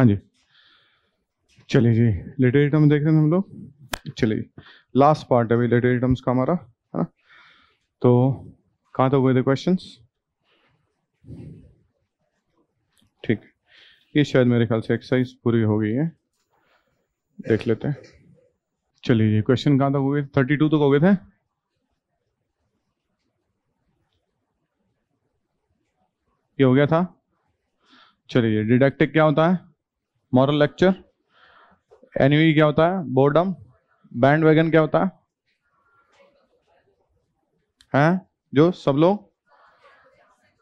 हाँ जी चलिए जी letter item देख रहे हैं हम लोग चलिए लास्ट पार्ट है लेटर आइटम्स का हमारा है ना तो कहाँ तक हुए थे क्वेश्चन ठीक ये शायद मेरे ख्याल से एक्सरसाइज पूरी हो गई है देख लेते हैं चलिए जी क्वेश्चन कहाँ तक हो गए थर्टी टू तक हो गए थे ये हो गया था चलिए डिडक्टिक क्या होता है मॉरल लेक्चर एनिवी क्या होता है बोर्डम बैंड वैगन क्या होता है हैं जो सब लोग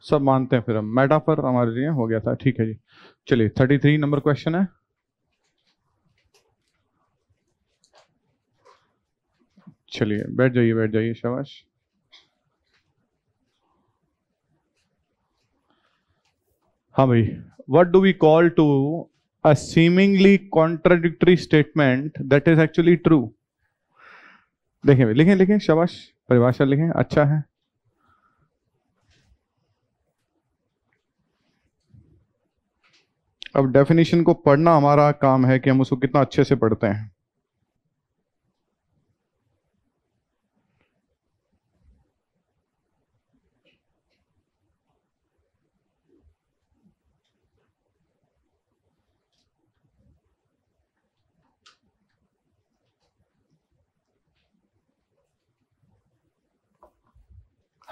सब मानते हैं फिर हम मेटाफर हमारे लिए हो गया था ठीक है जी चलिए थर्टी थ्री नंबर क्वेश्चन है चलिए बैठ जाइए बैठ जाइए शाबाश हाँ भाई what do we call to a seemingly contradictory statement that is actually true देखें भी लिखें लिखें शबाश परिभाषा लिखें अच्छा है अब डेफिनेशन को पढ़ना हमारा काम है कि हम उसको कितना अच्छे से पढ़ते हैं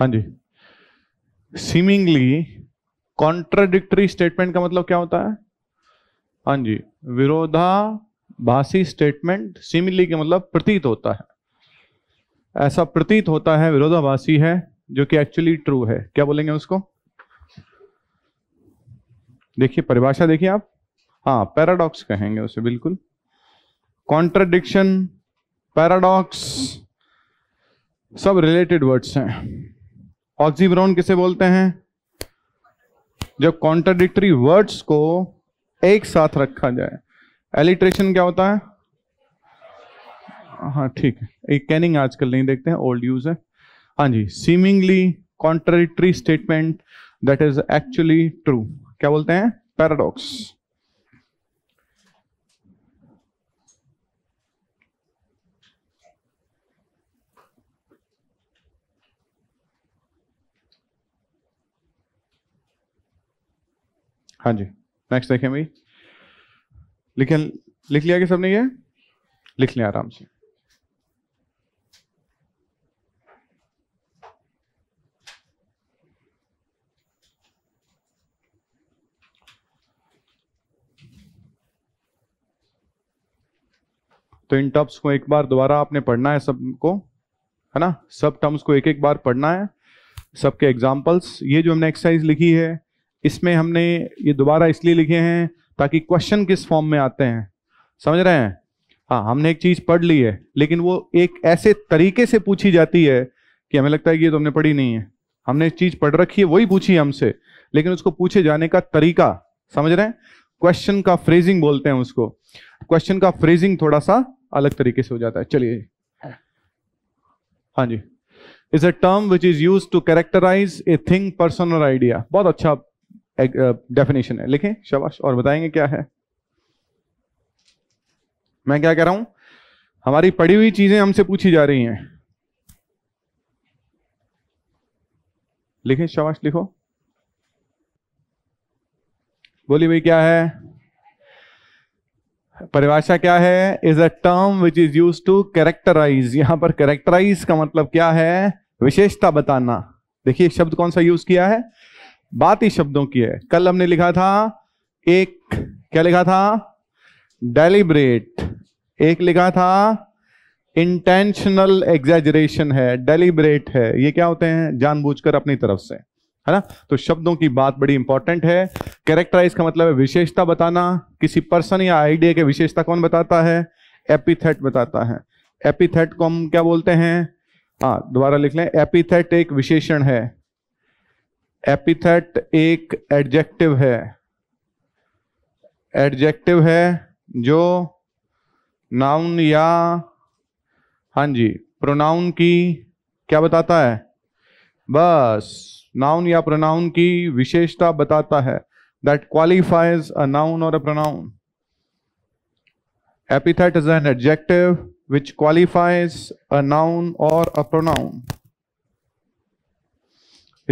हाँ जी सीमिंगली कॉन्ट्राडिक्टरी स्टेटमेंट का मतलब क्या होता है हाँ जी विरोधाभासी स्टेटमेंट सीमिंगली के मतलब प्रतीत होता है ऐसा प्रतीत होता है विरोधाभासी है जो कि एक्चुअली ट्रू है क्या बोलेंगे उसको देखिए परिभाषा देखिए आप हाँ पैराडॉक्स कहेंगे उसे बिल्कुल कॉन्ट्रडिक्शन पैराडॉक्स सब रिलेटेड वर्ड्स हैं ऑक्सीब्रोन किसे बोलते हैं जब कॉन्ट्राडिक्टरी वर्ड्स को एक साथ रखा जाए एलिट्रेशन क्या होता है हाँ ठीक है एक कैनिंग आजकल नहीं देखते हैं ओल्ड यूज है हाँ जी seemingly contradictory statement that is actually true क्या बोलते हैं पैराडॉक्स हाँ जी नेक्स्ट देखें भाई लिखे लिख लिया कि सबने ये लिख लिया आराम से तो इन टर्म्स को एक बार दोबारा आपने पढ़ना है सबको है ना सब टर्म्स को एक एक बार पढ़ना है सबके एग्जाम्पल्स ये जो हमने एक्सरसाइज लिखी है इसमें हमने ये दोबारा इसलिए लिखे हैं ताकि क्वेश्चन किस फॉर्म में आते हैं समझ रहे हैं हाँ हमने एक चीज पढ़ ली है लेकिन वो एक ऐसे तरीके से पूछी जाती है कि हमें लगता है ये तो हमने पढ़ी नहीं है हमने चीज पढ़ रखी है वही पूछी हमसे लेकिन उसको पूछे जाने का तरीका समझ रहे हैं क्वेश्चन का फ्रेजिंग बोलते हैं उसको क्वेश्चन का फ्रेजिंग थोड़ा सा अलग तरीके से हो जाता है चलिए हाँ जी is a term which is use to characterise a thing person और आइडिया बहुत अच्छा डेफिनेशन uh, है लिखें शबाश और बताएंगे क्या है मैं क्या कह रहा हूं हमारी पढ़ी हुई चीजें हमसे पूछी जा रही हैं लिखें शबाश लिखो बोली भाई क्या है परिभाषा क्या है is a term which is use to characterise यहां पर कैरेक्टराइज का मतलब क्या है विशेषता बताना देखिए शब्द कौन सा यूज किया है बात ही शब्दों की है कल हमने लिखा था एक क्या लिखा था डेलीबरेट एक लिखा था इंटेंशनल एग्जेजरेशन है डेलीबरेट है ये क्या होते हैं जानबूझकर अपनी तरफ से है ना तो शब्दों की बात बड़ी इंपॉर्टेंट है कैरेक्टराइज का मतलब है विशेषता बताना किसी पर्सन या आइडिया के विशेषता कौन बताता है एपिथेट बताता है एपिथेट को हम क्या बोलते हैं हाँ दोबारा लिख लें एपिथेट एक विशेषण है एपिथेट एक एडजेक्टिव है एडजेक्टिव है जो नाउन या हाँ जी प्रोनाउन की क्या बताता है बस नाउन या प्रोनाउन की विशेषता बताता है दैट क्वालिफाइज अ नाउन और a pronoun epithet is an adjective which qualifies a noun और a pronoun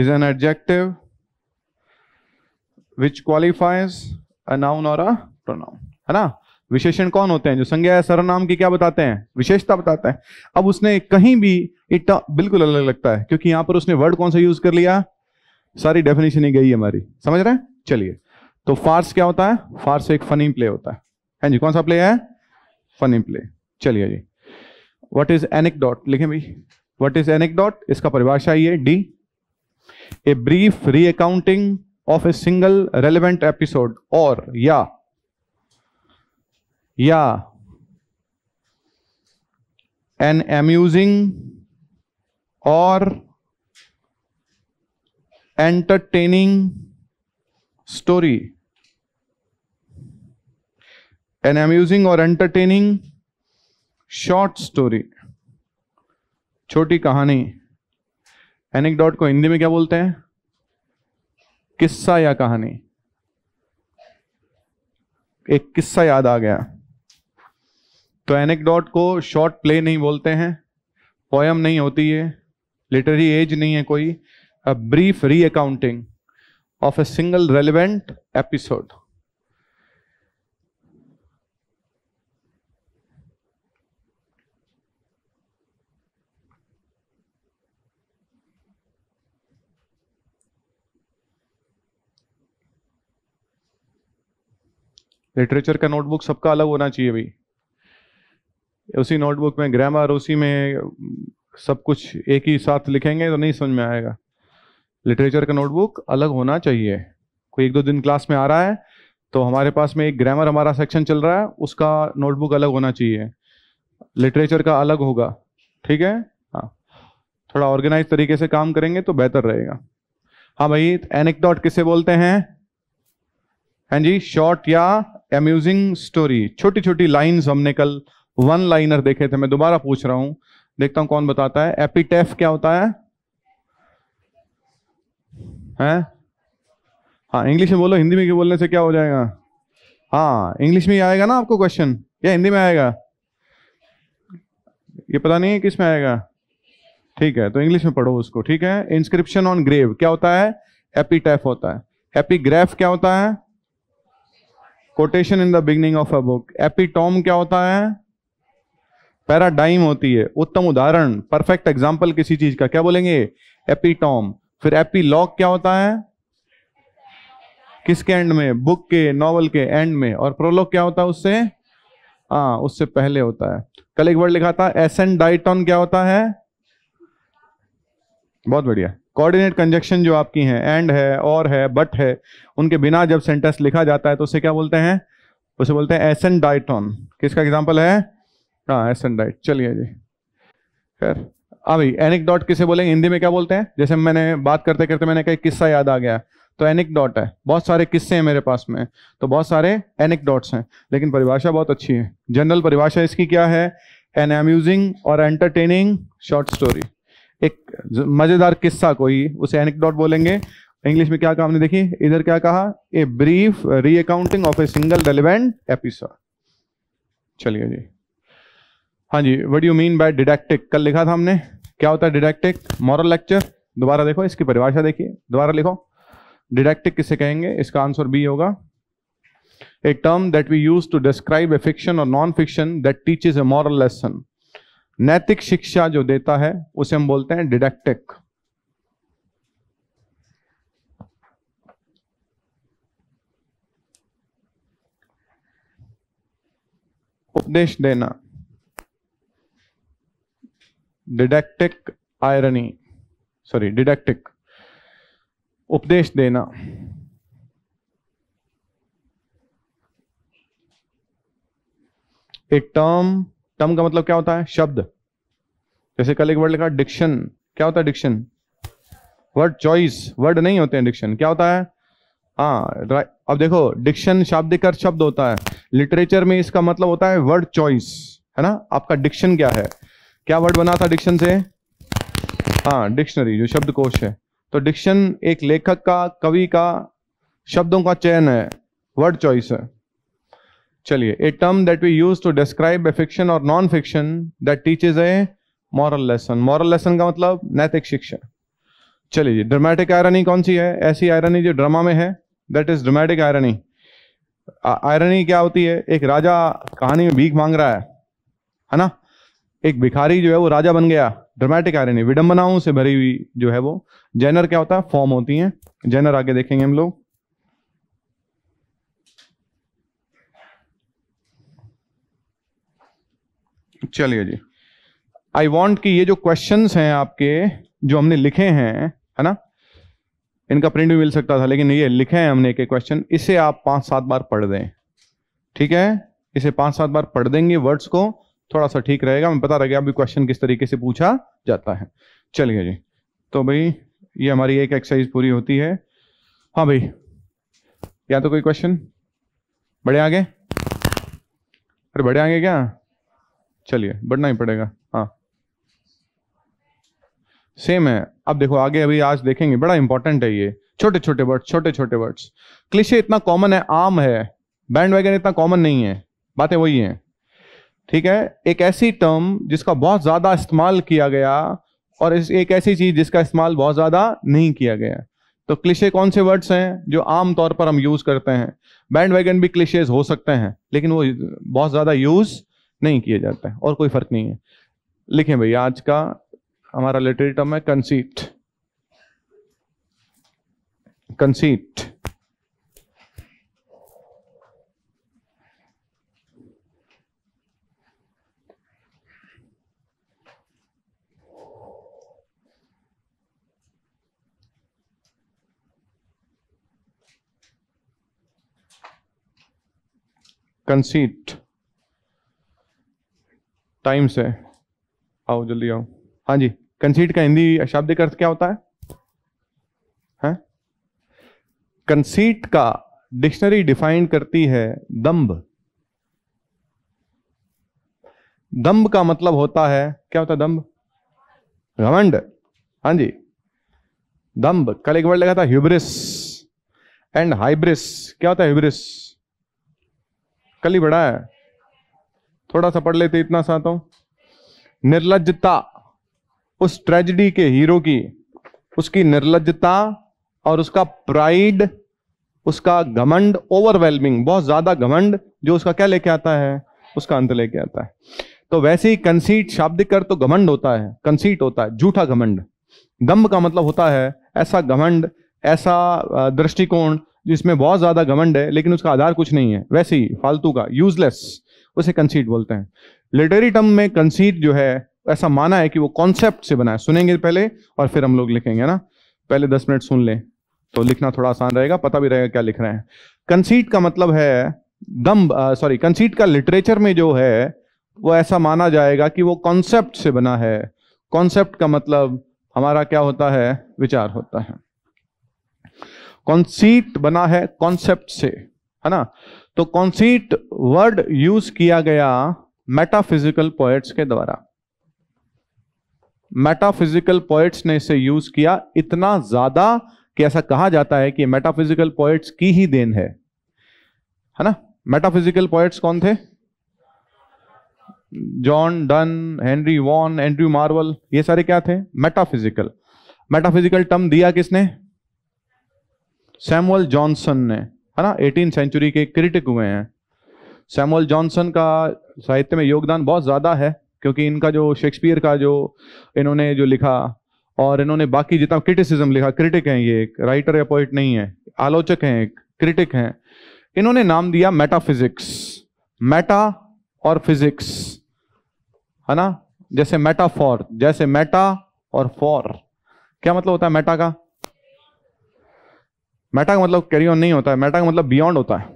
is an adjective which qualifies a noun or a pronoun. है ना विशेषण कौन होते हैं जो संज्ञा या सर्वनाम की क्या बताते हैं विशेषता बताते हैं अब उसने कहीं भी इट बिल्कुल अलग लगता है क्योंकि यहां पर उसने वर्ड कौन सा यूज कर लिया सारी डेफिनेशन ही गई हमारी समझ रहे हैं चलिए तो फार्स क्या होता है फार्स एक फनी प्ले होता है है हाँ जी कौन सा प्ले है फनी प्ले चलिए जी वट इज एनिक डॉट लिखे भाई वट इज एनिक डॉट इसका परिभाषा ये the a brief re accounting of a single relevant episode और या या एन एम्यूजिंग और एंटरटेनिंग स्टोरी एन एम्यूजिंग और एंटरटेनिंग शॉर्ट स्टोरी छोटी कहानी एनेक्डोट को हिंदी में क्या बोलते हैं किस्सा या कहानी एक किस्सा याद आ गया तो एनेक्डोट को शॉर्ट प्ले नहीं बोलते हैं पोयम नहीं होती है लिटरेरी एज नहीं है कोई a brief re accounting of a single relevant episode literature का नोटबुक सबका अलग होना चाहिए भाई उसी नोटबुक में ग्रामर उसी में सब कुछ एक ही साथ लिखेंगे तो नहीं समझ में आएगा लिटरेचर का नोटबुक अलग होना चाहिए कोई एक दो दिन क्लास में आ रहा है तो हमारे पास में एक ग्रामर हमारा सेक्शन चल रहा है उसका नोटबुक अलग होना चाहिए लिटरेचर का अलग होगा ठीक है हाँ थोड़ा ऑर्गेनाइज तरीके से काम करेंगे तो बेहतर रहेगा हाँ भाई एनेक्डॉट किसे बोलते हैं हाँ जी शॉर्ट या अम्यूजिंग स्टोरी छोटी छोटी लाइंस हमने कल वन लाइनर देखे थे मैं दोबारा पूछ रहा हूं देखता हूं कौन बताता है एपिटेफ क्या होता है हैं हाँ इंग्लिश में बोलो हिंदी में क्यों बोलने से क्या हो जाएगा हाँ इंग्लिश में आएगा ना आपको क्वेश्चन या हिंदी में आएगा ये पता नहीं है किस में आएगा ठीक है तो इंग्लिश में पढ़ो उसको ठीक है इंस्क्रिप्शन ऑन ग्रेव क्या होता है एपिटेफ होता है एपीग्राफ क्या होता है quotation in the beginning of a book epitome क्या होता है पैराडाइम होती है उत्तम उदाहरण परफेक्ट एग्जाम्पल किसी चीज का क्या बोलेंगे एपिटोम फिर एपीलॉग क्या होता है किसके एंड में बुक के नॉवल के एंड में और प्रोलॉग क्या होता है उससे हाँ उससे पहले होता है कल एक वर्ड लिखा था एसेंडाइटॉन क्या होता है बहुत बढ़िया कोऑर्डिनेट कंजक्शन जो आपकी हैं एंड है और है बट है उनके बिना जब सेंटेंस लिखा जाता है तो उसे क्या बोलते हैं उसे बोलते हैं एसन डाइटॉन किसका एग्जाम्पल है हाँ एसन डाइट चलिए जी खैर अभी एनिक डॉट किसे बोलेंगे हिंदी में क्या बोलते हैं जैसे मैंने बात करते करते मैंने कहा किस्सा याद आ गया तो एनिक डॉट है बहुत सारे किस्से हैं मेरे पास में तो बहुत सारे एनिक डॉट्स हैं लेकिन परिभाषा बहुत अच्छी है जनरल परिभाषा इसकी क्या है एन अम्यूजिंग और एंटरटेनिंग शॉर्ट स्टोरी एक मजेदार किस्सा कोई उसे एनिकडॉट बोलेंगे इंग्लिश में क्या कहा हमने देखी इधर क्या कहा a brief re accounting of a single relevant episode चलिए जी हाँ जी what you mean by didactic कल लिखा था हमने क्या होता है डिडेक्टिक मॉरल लेक्चर दोबारा देखो इसकी परिभाषा देखिए दोबारा लिखो डिडेक्टिक किसे कहेंगे इसका आंसर बी होगा a term that we use to describe a fiction or non-fiction that teaches a moral lesson नैतिक शिक्षा जो देता है उसे हम बोलते हैं डिडेक्टिक उपदेश देना डिडेक्टिक आयरनी सॉरी डिडेक्टिक उपदेश देना एक टर्म सम का मतलब क्या होता है शब्द जैसे कल एक वर्ड लिखा डिक्शन क्या होता है डिक्शन वर्ड चॉइस वर्ड नहीं होते हैं डिक्शन क्या होता है हाँ अब देखो डिक्शन शाब्दिक अर्थ शब्द होता है लिटरेचर में इसका मतलब होता है वर्ड चॉइस है ना आपका डिक्शन क्या है क्या वर्ड बना था डिक्शन से हाँ डिक्शनरी जो शब्दकोश है तो डिक्शन एक लेखक का कवि का शब्दों का चयन है वर्ड चॉइस है चलिए a term that we use to describe a fiction और non fiction that teaches a moral lesson moral lesson का मतलब नैतिक शिक्षा चलिए ड्रामेटिक आयरनी कौन सी है ऐसी आयरनी जो ड्रामा में है that is dramatic irony irony क्या होती है एक राजा कहानी में भीख मांग रहा है है ना एक भिखारी जो है वो राजा बन गया ड्रामेटिक आयरनी विडंबनाओं से भरी हुई जो है वो जेनर क्या होता है फॉर्म होती है जेनर आगे देखेंगे हम लोग चलिए जी आई वॉन्ट कि ये जो क्वेश्चन हैं आपके जो हमने लिखे हैं है ना इनका प्रिंट भी मिल सकता था लेकिन ये लिखे हैं हमने के क्वेश्चन इसे आप पांच सात बार पढ़ दें ठीक है इसे पांच सात बार पढ़ देंगे वर्ड्स को थोड़ा सा ठीक रहेगा हमें पता रहेगा अभी क्वेश्चन किस तरीके से पूछा जाता है चलिए जी तो भाई ये हमारी एक एक्सरसाइज पूरी होती है हाँ भाई या तो कोई क्वेश्चन बड़े आगे अरे बड़े आगे क्या चलिए बढ़ना ही पड़ेगा हाँ सेम है अब देखो आगे अभी आज देखेंगे बड़ा इंपॉर्टेंट है ये छोटे छोटे वर्ड्स छोटे छोटे वर्ड्स क्लिशे इतना कॉमन है आम है बैंड वैगन इतना कॉमन नहीं है बातें वही हैं ठीक है एक ऐसी टर्म जिसका बहुत ज्यादा इस्तेमाल किया गया और इस एक ऐसी चीज जिसका इस्तेमाल बहुत ज्यादा नहीं किया गया तो क्लिशे कौन से वर्ड्स हैं जो आम तौर पर हम यूज करते हैं बैंड वैगन भी क्लिशेज हो सकते हैं लेकिन वो बहुत ज्यादा यूज नहीं किया जाता है और कोई फर्क नहीं है लिखें भैया आज का हमारा लिटरेरी टर्म है कंसीट कंसीट conceit टाइम से आओ जल्दी आओ हाँ जी कंसीट का हिंदी शाब्दिक अर्थ क्या होता है कंसीट का डिक्शनरी डिफाइन करती है दम्ब दम्ब का मतलब होता है क्या होता है दम्ब घमंड हाँ जी दम्भ कल एक वर्ड लगा था ह्यूब्रिस एंड हाइब्रिस क्या होता है ह्यूब्रिस कल ही बड़ा है थोड़ा सा पढ़ लेते इतना सा तो निर्लजता उस ट्रेजिडी के हीरो की उसकी निर्लजता और उसका प्राइड उसका घमंड ओवरवेलमिंग बहुत ज्यादा घमंड जो उसका क्या लेके आता है उसका अंत लेके आता है तो वैसे ही कंसीट शाब्दिक कर तो घमंड होता है कंसीट होता है झूठा घमंड दम्भ का मतलब होता है ऐसा घमंड ऐसा दृष्टिकोण जिसमें बहुत ज्यादा घमंड है लेकिन उसका आधार कुछ नहीं है वैसे ही फालतू का यूजलेस उसे कंसीट बोलते हैं लिटरी टर्म में कंसीट जो है ऐसा माना है कि वो कॉन्सेप्ट से बना है सुनेंगे पहले और फिर हम लोग लिखेंगे ना पहले दस मिनट सुन लें तो लिखना थोड़ा आसान रहेगा पता भी रहेगा क्या लिख रहे हैं कंसीट का मतलब है दम सॉरी कंसीट का लिटरेचर में जो है वो ऐसा माना जाएगा कि वो कॉन्सेप्ट से बना है कॉन्सेप्ट का मतलब हमारा क्या होता है विचार होता है कॉन्सीट बना है कॉन्सेप्ट से है ना तो कॉन्सीट वर्ड यूज किया गया मेटाफिजिकल पोएट्स के द्वारा मेटाफिजिकल पोएट्स ने इसे यूज किया इतना ज्यादा कि ऐसा कहा जाता है कि मेटाफिजिकल पोएट्स की ही देन है है ना मेटाफिजिकल पोएट्स कौन थे John Donne Henry Vaughan Andrew Marvell ये सारे क्या थे मेटाफिजिकल मेटाफिजिकल टर्म दिया किसने सैमुअल जॉनसन ने है ना एटीन सेंचुरी के क्रिटिक हुए हैं सैमुअल जॉनसन का साहित्य में योगदान बहुत ज़्यादा है क्योंकि इनका जो शेक्सपियर का जो इन्होंने जो लिखा और इन्होंने बाकी जितना क्रिटिसिज्म लिखा क्रिटिक हैं ये एक राइटर या पोइट नहीं है आलोचक हैं एक क्रिटिक हैं इन्होंने नाम दिया मेटाफिजिक्स मेटा और फिजिक्स है ना जैसे मेटाफॉर जैसे मेटा और फॉर क्या मतलब होता है मेटा का मेटा का मतलब कैरी ऑन नहीं होता है मेटा का मतलब बियॉन्ड होता है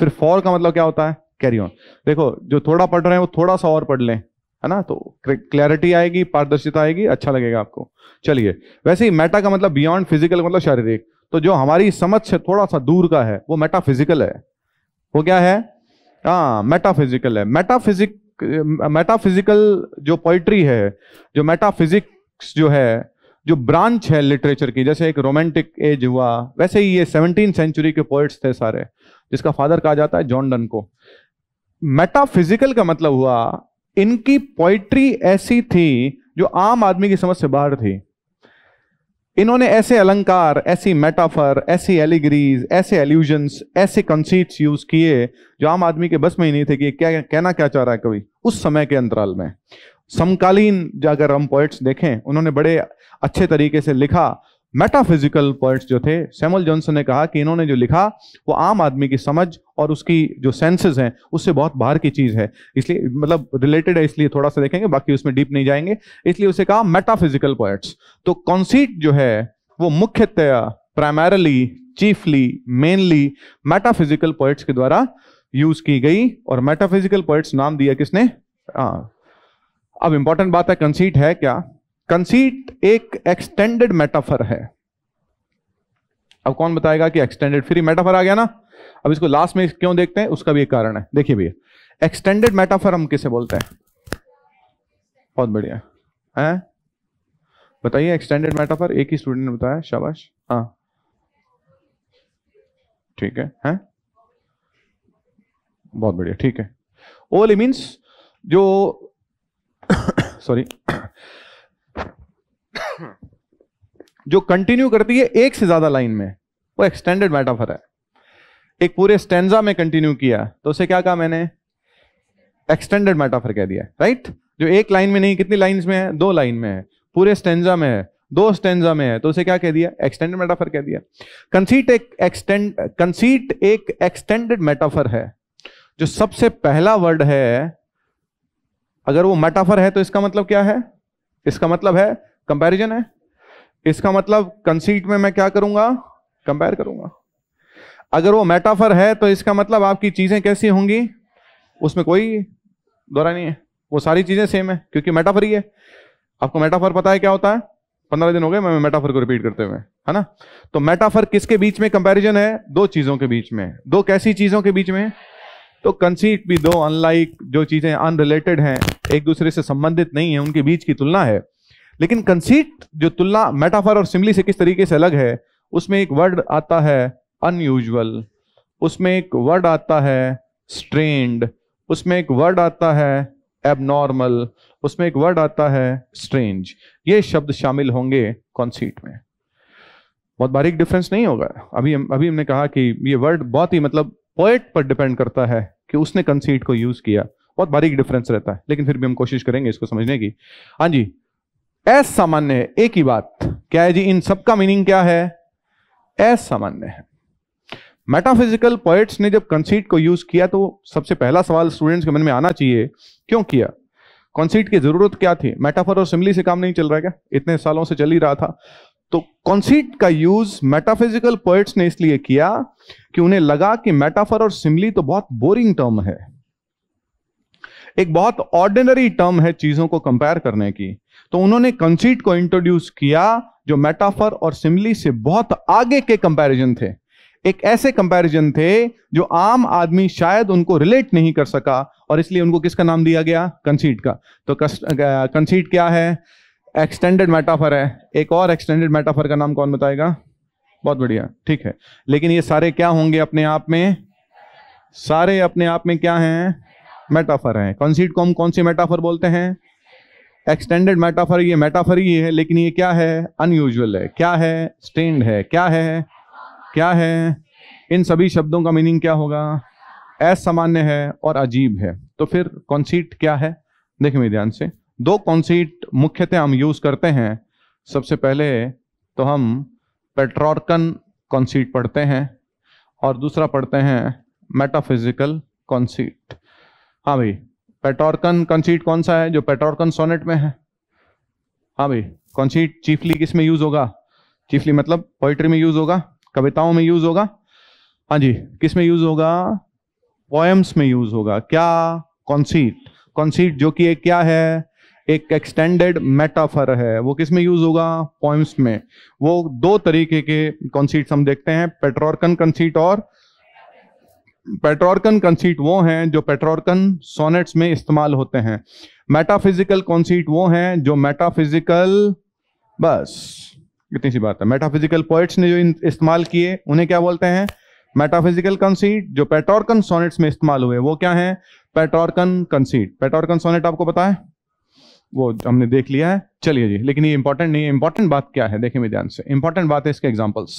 फिर फॉर का मतलब क्या होता है कैरी ऑन देखो जो थोड़ा पढ़ रहे हैं वो थोड़ा सा और पढ़ लें है ना तो क्लैरिटी आएगी पारदर्शिता आएगी अच्छा लगेगा आपको चलिए वैसे ही मेटा का मतलब बियॉन्ड फिजिकल मतलब शारीरिक तो जो हमारी समझ से थोड़ा सा दूर का है वो मेटाफिजिकल है वो क्या है हाँ मेटाफिजिकल है मेटाफिजिक मेटाफिजिकल जो पोइट्री है जो मेटाफिजिक्स जो है जो ब्रांच है लिटरेचर की जैसे एक रोमांटिक एज हुआ वैसे ही ये सेवनटीन सेंचुरी के पोइट्स थे सारे जिसका फादर कहा जाता है जॉन डन को मेटाफिजिकल का मतलब हुआ इनकी पोइट्री ऐसी थी जो आम आदमी की समझ से बाहर थी इन्होंने ऐसे अलंकार ऐसी मेटाफर ऐसी एलिग्रीज ऐसे एल्यूजन्स ऐसे कंसीट्स यूज किए जो आम आदमी के बस में ही नहीं थे कि क्या कहना क्या चाह रहा है कभी उस समय के अंतराल में समकालीन जाकर हम पोइट्स देखें उन्होंने बड़े अच्छे तरीके से लिखा मेटाफिजिकल पोइट्स जो थे सैमुअल जॉनसन ने कहा कि इन्होंने जो लिखा वो आम आदमी की समझ और उसकी जो सेंसेस हैं उससे बहुत बाहर की चीज़ है इसलिए मतलब रिलेटेड है इसलिए थोड़ा सा देखेंगे बाकी उसमें डीप नहीं जाएंगे इसलिए उसे कहा मेटाफिजिकल पोइट्स तो कॉन्सीट जो है वो मुख्यतया primarily chiefly mainly metaphysical poets के द्वारा यूज की गई और मेटाफिजिकल पोइट्स नाम दिया किसने आ, हाँ, अब इंपॉर्टेंट बात है कंसीट है क्या कंसीट एक एक्सटेंडेड मेटाफर है अब कौन बताएगा कि एक्सटेंडेड फिर मेटाफर आ गया ना अब इसको लास्ट में क्यों देखते हैं उसका भी एक कारण है देखिए भैया एक्सटेंडेड मेटाफर हम किसे बोलते हैं बहुत बढ़िया है बताइए एक्सटेंडेड मेटाफर एक ही स्टूडेंट ने बताया शाबाश हाँ ठीक है हैं बहुत बढ़िया ठीक है ओली मीन्स जो सॉरी जो कंटिन्यू करती है एक से ज्यादा लाइन में वो एक्सटेंडेड मेटाफर है एक पूरे स्टेंजा में कंटिन्यू किया तो उसे क्या कहा मैंने एक्सटेंडेड मेटाफर कह दिया राइट जो एक लाइन में नहीं कितनी लाइंस में है दो लाइन में है पूरे स्टेंजा में है दो स्टेंजा में है तो उसे क्या कह दिया एक्सटेंडेड मेटाफर कह दिया कंसीट एक एक्सटेंड कंसीट एक एक्सटेंडेड मेटाफर है जो सबसे पहला वर्ड है अगर वो मेटाफर है तो इसका मतलब क्या है इसका मतलब है कंपैरिजन है इसका मतलब कंसीट में मैं क्या करूंगा कंपेयर करूंगा अगर वो मेटाफर है तो इसका मतलब आपकी चीजें कैसी होंगी उसमें कोई दौरा नहीं है वो सारी चीजें सेम है क्योंकि मेटाफर ही है आपको मेटाफर पता है क्या होता है पंद्रह दिन हो गए मैं मेटाफर को रिपीट करते हुए है ना तो मेटाफर किसके बीच में कंपेरिजन है दो चीजों के बीच में दो कैसी चीजों के बीच में तो कंसीट भी दो अनलाइक जो चीजें अनरिलेटेड हैं एक दूसरे से संबंधित नहीं है उनके बीच की तुलना है लेकिन कंसीट जो तुलना मेटाफर और सिमली से किस तरीके से अलग है उसमें एक वर्ड आता है अनयूजल उसमें एक वर्ड आता है स्ट्रेंड उसमें एक वर्ड आता है एबनॉर्मल उसमें एक वर्ड आता है स्ट्रेंज ये शब्द शामिल होंगे कॉन्सीट में बहुत बारीक डिफरेंस नहीं होगा अभी अभी हमने कहा कि ये वर्ड बहुत ही मतलब पोएट पर डिपेंड करता है कि उसने कंसीट को यूज किया बहुत बारीक डिफरेंस रहता है लेकिन फिर भी हम कोशिश करेंगे इसको समझने की हाँ जी एस सामान्य है एक ही बात क्या है जी इन सब का मीनिंग क्या है एस सामान्य है मेटाफिजिकल पोएट्स ने जब कंसीट को यूज किया तो सबसे पहला सवाल स्टूडेंट्स के मन में आना चाहिए क्यों किया कॉन्सीट की जरूरत क्या थी मेटाफर और सिमली से काम नहीं चल रहा है क्या इतने सालों से चल ही रहा था तो कॉन्सीट का यूज मेटाफिजिकल पोइट्स ने इसलिए किया कि उन्हें लगा कि मेटाफर और सिमली तो बहुत बोरिंग टर्म है एक बहुत ऑर्डिनरी टर्म है चीजों को कंपेयर करने की तो उन्होंने कंसीट को इंट्रोड्यूस किया जो मेटाफर और सिमली से बहुत आगे के कंपैरिजन थे एक ऐसे कंपैरिजन थे जो आम आदमी शायद उनको रिलेट नहीं कर सका और इसलिए उनको किसका नाम दिया गया कंसीट का तो कंसीट क्या है एक्सटेंडेड मेटाफर है एक और एक्सटेंडेड मेटाफर का नाम कौन बताएगा बहुत बढ़िया ठीक है लेकिन ये सारे क्या होंगे अपने आप में सारे अपने आप में क्या हैं मेटाफर हैं कॉन्सीट को हम कौन सी मेटाफर बोलते हैं एक्सटेंडेड मेटाफर ये मेटाफर ही है लेकिन ये क्या है अनयूजल है क्या है स्टेंड है क्या है क्या है इन सभी शब्दों का मीनिंग क्या होगा असामान्य है और अजीब है तो फिर कॉन्सीट क्या है देखें ध्यान से दो कॉन्सीट मुख्यतः हम यूज करते हैं सबसे पहले तो हम पेट्रॉर्कन कॉन्सीट पढ़ते हैं और दूसरा पढ़ते हैं मेटाफिजिकल कॉन्सीट हाँ भाई पेट्रॉर्कन कॉन्सीट कौन सा है जो पेट्रॉर्कन सोनेट में है हाँ भाई कॉन्सीट चीफली किस में यूज होगा चीफली मतलब पोइट्री में यूज होगा कविताओं में यूज होगा हाँ जी किस में यूज होगा पोएम्स में यूज होगा क्या कॉन्सीट कॉन्सीट जो कि एक क्या है एक एक्सटेंडेड मेटाफर है वो किस में यूज होगा पॉइंट्स में वो दो तरीके के कंसीट हम देखते हैं पेट्रोरकन कंसीट और पेट्रोरकन कंसीट वो हैं जो पेट्रोरकन सोनेट्स में इस्तेमाल होते हैं मेटाफिजिकल कॉन्सीट वो हैं जो मेटाफिजिकल बस इतनी सी बात है मेटाफिजिकल पोइट्स ने जो इस्तेमाल किए उन्हें क्या बोलते हैं मेटाफिजिकल कंसीट जो पेट्रोरकन सोनेट्स में इस्तेमाल हुए वो क्या है पेट्रोरकन कंसीट पेट्रोरकन सोनेट आपको पता है वो हमने देख लिया है चलिए जी लेकिन ये इंपॉर्टेंट नहीं है इंपॉर्टेंट बात क्या है देखें ध्यान से इंपॉर्टेंट बात है इसके एग्जाम्पल्स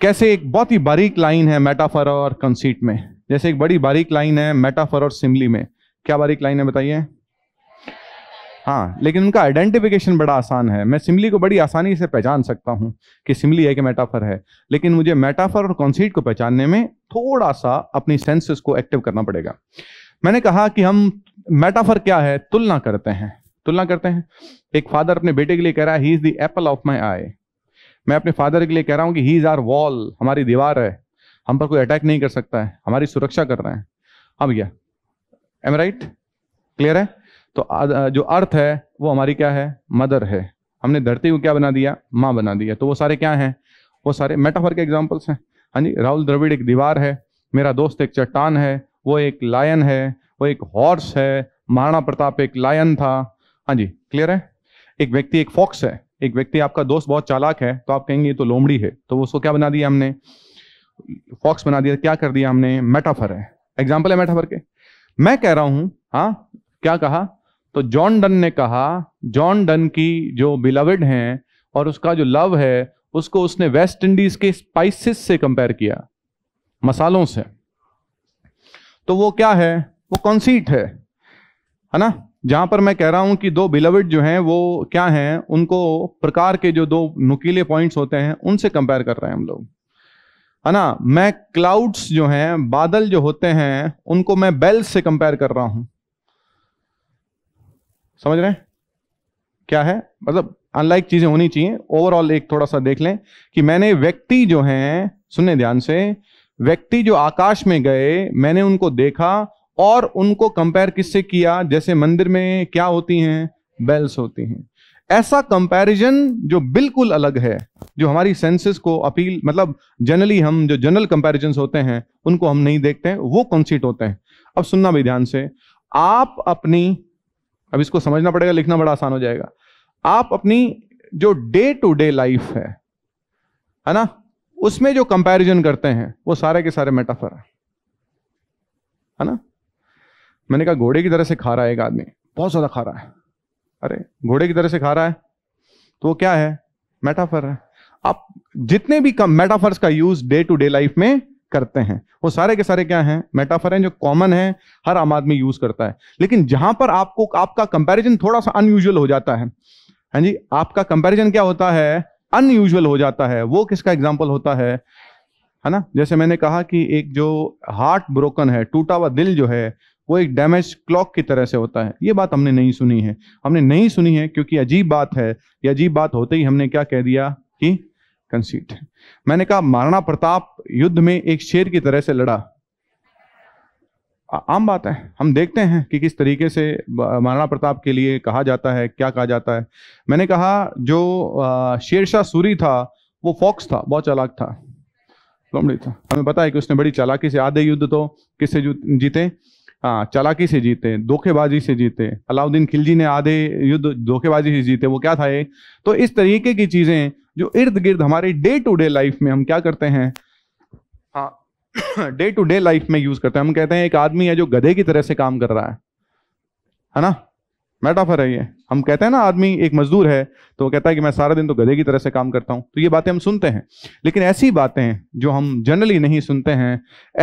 कैसे एक बहुत ही बारीक लाइन है मेटाफर और कंसीट में जैसे एक बड़ी बारीक लाइन है मेटाफर और सिमली में क्या बारीक लाइन है बताइए हाँ लेकिन उनका आइडेंटिफिकेशन बड़ा आसान है मैं सिमली को बड़ी आसानी से पहचान सकता हूँ कि सिमली है कि मेटाफर है लेकिन मुझे मेटाफर और कॉन्सीट को पहचानने में थोड़ा सा अपनी सेंसेस को एक्टिव करना पड़ेगा मैंने कहा कि हम मेटाफर क्या है तुलना करते हैं तुलना करते हैं एक फादर अपने बेटे के लिए कह रहा है he is the apple of my eye मैं अपने फादर के लिए कह रहा हूँ कि ही इज आर वॉल हमारी दीवार है हम पर कोई अटैक नहीं कर सकता है हमारी सुरक्षा कर रहे हैं अब क्या एम राइट क्लियर है तो जो अर्थ है वो हमारी क्या है मदर है हमने धरती को क्या बना दिया माँ बना दिया तो वो सारे क्या हैं वो सारे मेटाफर के एग्जाम्पल्स हैं हाँ जी राहुल द्रविड़ एक दीवार है मेरा दोस्त एक चट्टान है वो एक लायन है वो एक हॉर्स है महाराणा प्रताप एक लायन था हाँ जी क्लियर है एक व्यक्ति एक फॉक्स है एक व्यक्ति आपका दोस्त बहुत चालाक है तो आप कहेंगे तो लोमड़ी है तो उसको क्या बना दिया हमने फॉक्स बना दिया क्या कर दिया हमने मेटाफर है एग्जाम्पल है मेटाफर के मैं कह रहा हूं हाँ क्या कहा तो जॉन डन ने कहा जॉन डन की जो बिलवड है और उसका जो लव है उसको उसने वेस्ट इंडीज के स्पाइसिस से कंपेयर किया मसालों से तो वो क्या है वो कॉन्सीट है है ना जहां पर मैं कह रहा हूं कि दो बिलविड जो हैं वो क्या हैं उनको प्रकार के जो दो नुकीले पॉइंट्स होते हैं उनसे कंपेयर कर रहे हैं हम लोग है ना मैं क्लाउड्स जो हैं बादल जो होते हैं उनको मैं बेल्स से कंपेयर कर रहा हूं समझ रहे हैं क्या है मतलब अनलाइक चीजें होनी चाहिए ओवरऑल एक थोड़ा सा देख लें कि मैंने व्यक्ति जो हैं सुनने ध्यान से व्यक्ति जो आकाश में गए मैंने उनको देखा और उनको कंपेयर किससे किया जैसे मंदिर में क्या होती हैं बेल्स होती हैं ऐसा कंपैरिजन जो बिल्कुल अलग है जो हमारी सेंसेस को अपील मतलब जनरली हम जो जनरल कंपैरिजन होते हैं उनको हम नहीं देखते हैं वो कॉन्सिट होते हैं अब सुनना भी ध्यान से आप अपनी अब इसको समझना पड़ेगा लिखना बड़ा आसान हो जाएगा आप अपनी जो डे टू डे लाइफ है है ना उसमें जो कंपैरिजन करते हैं वो सारे के सारे मेटाफर है ना मैंने कहा घोड़े की तरह से खा रहा है एक आदमी बहुत ज़्यादा खा रहा है अरे घोड़े की तरह से खा रहा है तो वो क्या है मेटाफर है आप जितने भी कम मेटाफर्स का use day to day life में करते हैं वो सारे के सारे क्या हैं मेटाफर हैं जो कॉमन है हर आम आदमी यूज करता है लेकिन जहां पर आपको आपका कंपैरिजन थोड़ा सा अनयूजुअल हो जाता है हाँ जी आपका कंपैरिजन क्या होता है अनयूजुअल हो जाता है वो किसका एग्जाम्पल होता है है ना जैसे मैंने कहा कि एक जो हार्ट ब्रोकन है टूटा हुआ दिल जो है वो एक डैमेज क्लॉक की तरह से होता है ये बात हमने नहीं सुनी है हमने नहीं सुनी है क्योंकि अजीब बात है ये अजीब बात होते ही हमने क्या कह दिया कि कंसीट मैंने कहा महाराणा प्रताप युद्ध में एक शेर की तरह से लड़ा आम बात है हम देखते हैं कि किस तरीके से महाराणा प्रताप के लिए कहा जाता है क्या कहा जाता है मैंने कहा जो शेरशाह सूरी था वो फॉक्स था बहुत चालाक था लोमड़ी था हमें पता है कि उसने बड़ी चालाकी से आधे युद्ध तो किससे जीते हाँ चालाकी से जीते धोखेबाजी से जीते अलाउद्दीन खिलजी ने आधे युद्ध धोखेबाजी से जीते वो क्या था एक तो इस तरीके की चीजें जो इर्द गिर्द हमारे डे टू डे लाइफ में हम क्या करते हैं हाँ डे टू डे लाइफ में यूज करते हैं हम कहते हैं एक आदमी है जो गधे की तरह से काम कर रहा है है ना मेटाफर है ये हम कहते हैं ना आदमी एक मजदूर है तो वो कहता है कि मैं सारा दिन तो गधे की तरह से काम करता हूं तो ये बातें हम सुनते हैं लेकिन ऐसी बातें जो हम जनरली नहीं सुनते हैं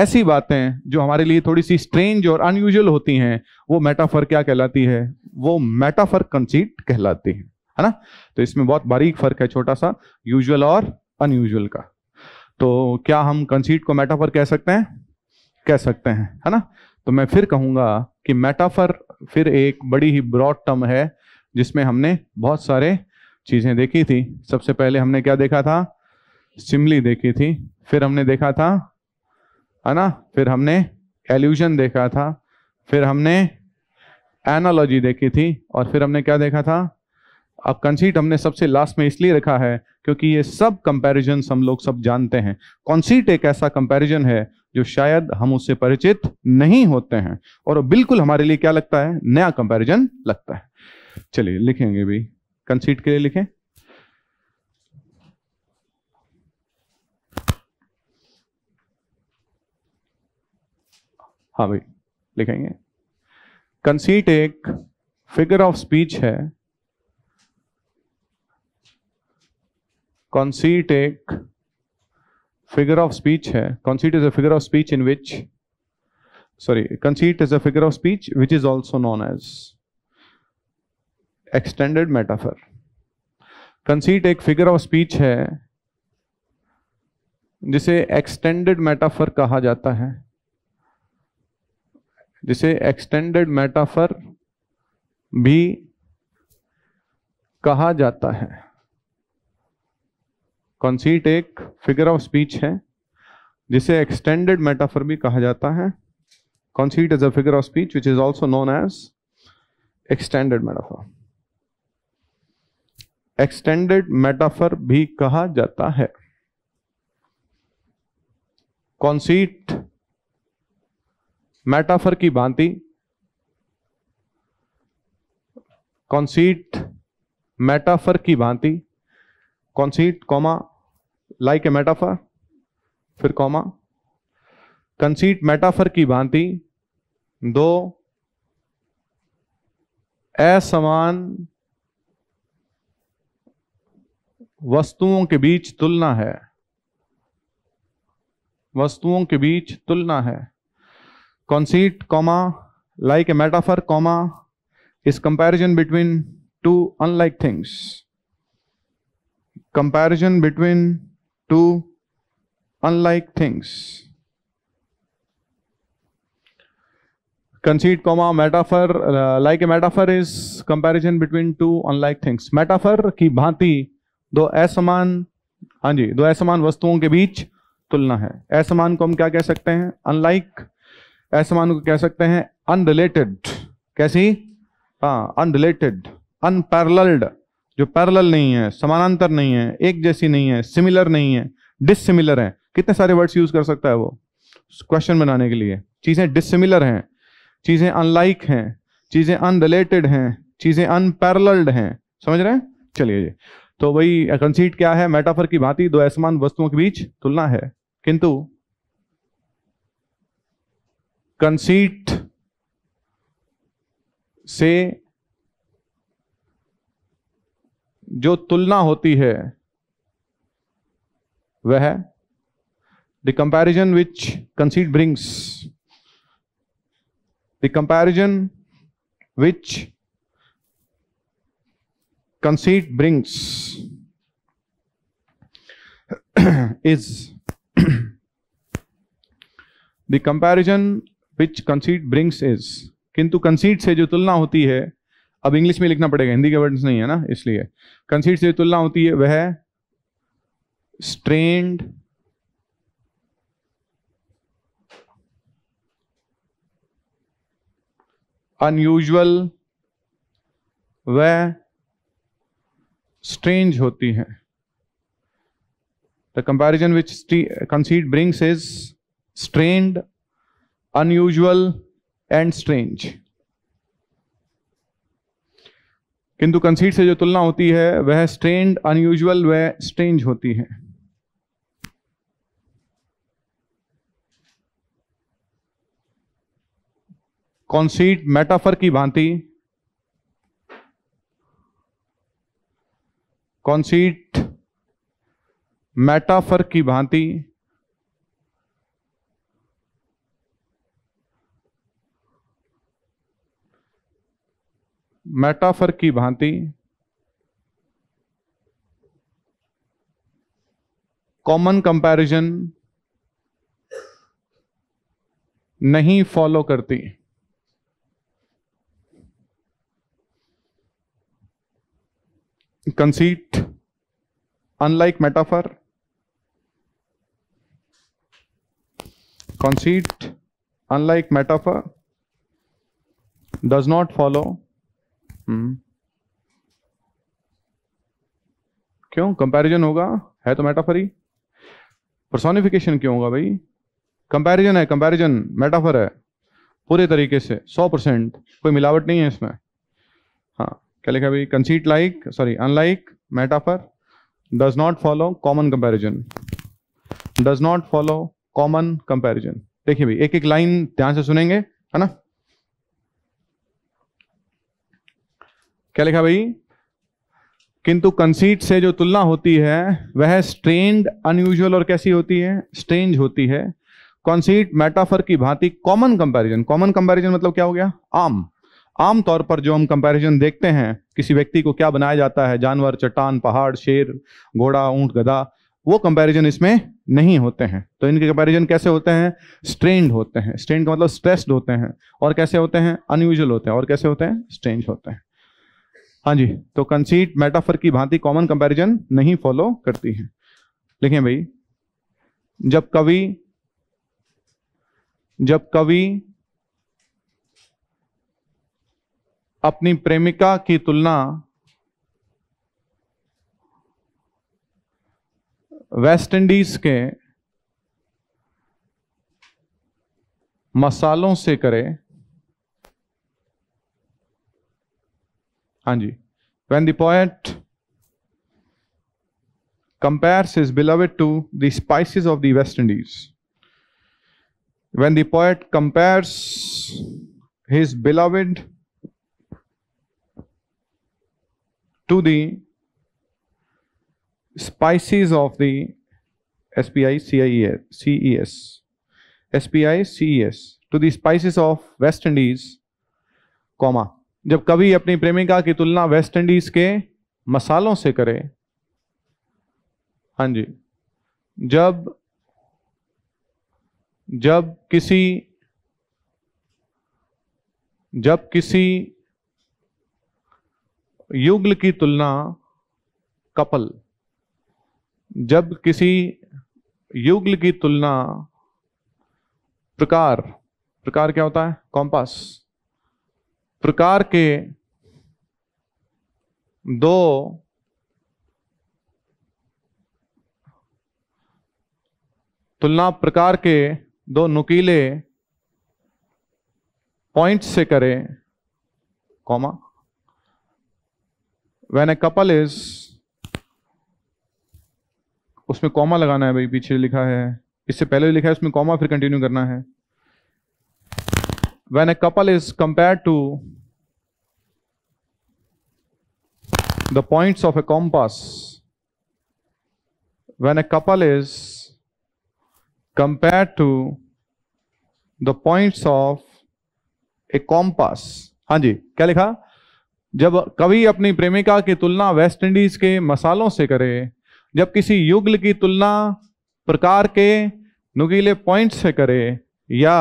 ऐसी बातें जो हमारे लिए थोड़ी सी स्ट्रेंज और अनयूजल होती हैं वो मेटाफर क्या कहलाती है वो मेटाफर कंसीट कहलाती है है ना तो इसमें बहुत बारीक फर्क है छोटा सा यूजल और अनयूजल का तो क्या हम कंसीट को मेटाफर कह सकते हैं कह सकते हैं है ना तो मैं फिर कहूंगा कि मेटाफर फिर एक बड़ी ही ब्रॉड टर्म है जिसमें हमने बहुत सारे चीज़ें देखी थी सबसे पहले हमने क्या देखा था सिमली देखी थी फिर हमने देखा था है ना फिर हमने एल्यूजन देखा था फिर हमने एनालॉजी देखी थी और फिर हमने क्या देखा था अब कंसीट हमने सबसे लास्ट में इसलिए रखा है क्योंकि ये सब कंपैरिजन हम लोग सब जानते हैं कॉन्सीट एक ऐसा कंपैरिजन है जो शायद हम उससे परिचित नहीं होते हैं और बिल्कुल हमारे लिए क्या लगता है नया कंपैरिजन लगता है चलिए लिखेंगे भी कंसीट के लिए लिखें हाँ भाई लिखेंगे कंसीट एक फिगर ऑफ स्पीच है कॉन्सीट एक फिगर ऑफ स्पीच है conceit is a figure of speech in which sorry conceit is a figure of speech which is also known as extended metaphor conceit एक फिगर ऑफ स्पीच है जिसे extended metaphor कहा जाता है जिसे extended metaphor भी कहा जाता है कंसीट एक फिगर ऑफ स्पीच है जिसे एक्सटेंडेड मेटाफर भी कहा जाता है conceit is a figure of speech which is also known as extended metaphor extended metaphor भी कहा जाता है कॉन्सीट मेटाफर की भांति कॉन्सीट मेटाफर की भांति conceit comma like a metaphor फिर कॉमा कंसीट मेटाफर की भांति दो असमान वस्तुओं के बीच तुलना है वस्तुओं के बीच तुलना है conceit comma like a metaphor comma is comparison between two unlike things comparison between to unlike things. conceit comma metaphor uh, like a metaphor is comparison between two unlike things metaphor ki bhanti do asaman haan ji do asaman vastuon ke beech tulna hai asaman ko hum kya keh sakte hain unlike asaman ko keh sakte hain unrelated kaisi हाँ unrelated unparalleled जो parallel नहीं है समानांतर नहीं है एक जैसी नहीं है सिमिलर नहीं है डिसिमिलर है कितने सारे वर्ड्स यूज कर सकता है वो क्वेश्चन बनाने के लिए चीज़ें डिसिमिलर हैं चीज़ें अनलाइक हैं चीज़ें अनरिलेटेड हैं चीज़ें अनपैरल्ड हैं समझ रहे हैं चलिए जी तो वही कंसीट क्या है मेटाफर की भांति दो असमान वस्तुओं के बीच तुलना है किंतु कंसीट से जो तुलना होती है वह the comparison which conceit brings the comparison which conceit brings is the comparison which conceit brings is किंतु कंसीड से जो तुलना होती है अब इंग्लिश में लिखना पड़ेगा हिंदी के वर्ड्स नहीं है ना इसलिए कंसीड से तुलना होती है वह स्ट्रेंड अनयूजल वह स्ट्रेंज होती है the comparison which conceit brings is strange unusual and strange किंतु कंसीट से जो तुलना होती है वह स्ट्रेंड अनयूजल वह स्ट्रेंज होती है कॉन्सीट मेटाफर की भांति कॉन्सीट मेटाफर की भांति मेटाफर की भांति कॉमन कंपैरिजन नहीं फॉलो करती conceit unlike metaphor conceit unlike metaphor does not follow hmm. क्यों कंपैरिजन होगा है तो मेटाफरी परसोनिफिकेशन क्यों होगा भाई कंपैरिजन है कंपैरिजन मेटाफर है पूरे तरीके से सौ परसेंट कोई मिलावट नहीं है इसमें हाँ क्या लिखा भाई conceit like sorry unlike metaphor does not follow common comparison does not follow common comparison देखिए भाई एक एक लाइन ध्यान से सुनेंगे है ना क्या लिखा भाई किंतु कंसीट से जो तुलना होती है वह स्ट्रेंड अनयूजुअल और कैसी होती है स्ट्रेंज होती है कंसीट मेटाफर की भांति कॉमन कंपैरिजन कॉमन कंपैरिजन मतलब क्या हो गया आम आम तौर पर जो हम कंपैरिजन देखते हैं किसी व्यक्ति को क्या बनाया जाता है जानवर चट्टान पहाड़ शेर घोड़ा ऊंट गधा वो कंपैरिजन इसमें नहीं होते हैं तो इनके कंपैरिजन कैसे होते हैं स्ट्रेंड होते हैं स्ट्रेंड का मतलब स्ट्रेस्ड होते हैं और कैसे होते हैं अनयूजल होते हैं और कैसे होते हैं स्ट्रेंज होते हैं हाँ जी तो कंसीट मेटाफर की भांति कॉमन कंपैरिजन नहीं फॉलो करती है लिखें भाई जब कवि जब कवि अपनी प्रेमिका की तुलना वेस्ट इंडीज के मसालों से करे Anji. When the poet compares his beloved to the spices of the West Indies, when the poet compares his beloved to the spices of the SPI CES, SPI CES to the spices of West Indies, comma, जब कवि अपनी प्रेमिका की तुलना waste Indies के मसालों से करे हाँ जी जब जब किसी जब किसी युगल की तुलना कपल जब किसी युगल की तुलना प्रकार प्रकार क्या होता है कॉम्पास प्रकार के दो तुलना प्रकार के दो नुकीले पॉइंट से करें comma when a couple is उसमें कॉमा लगाना है भाई पीछे लिखा है इससे पहले भी लिखा है उसमें कॉमा फिर कंटिन्यू करना है when a couple is compared to the points of a compass, when a couple is compared to the points of a compass, हाँ जी क्या लिखा जब कवि अपनी प्रेमिका की तुलना वेस्ट इंडीज के मसालों से करे जब किसी युगल की तुलना प्रकार के नुकीले पॉइंट से करे या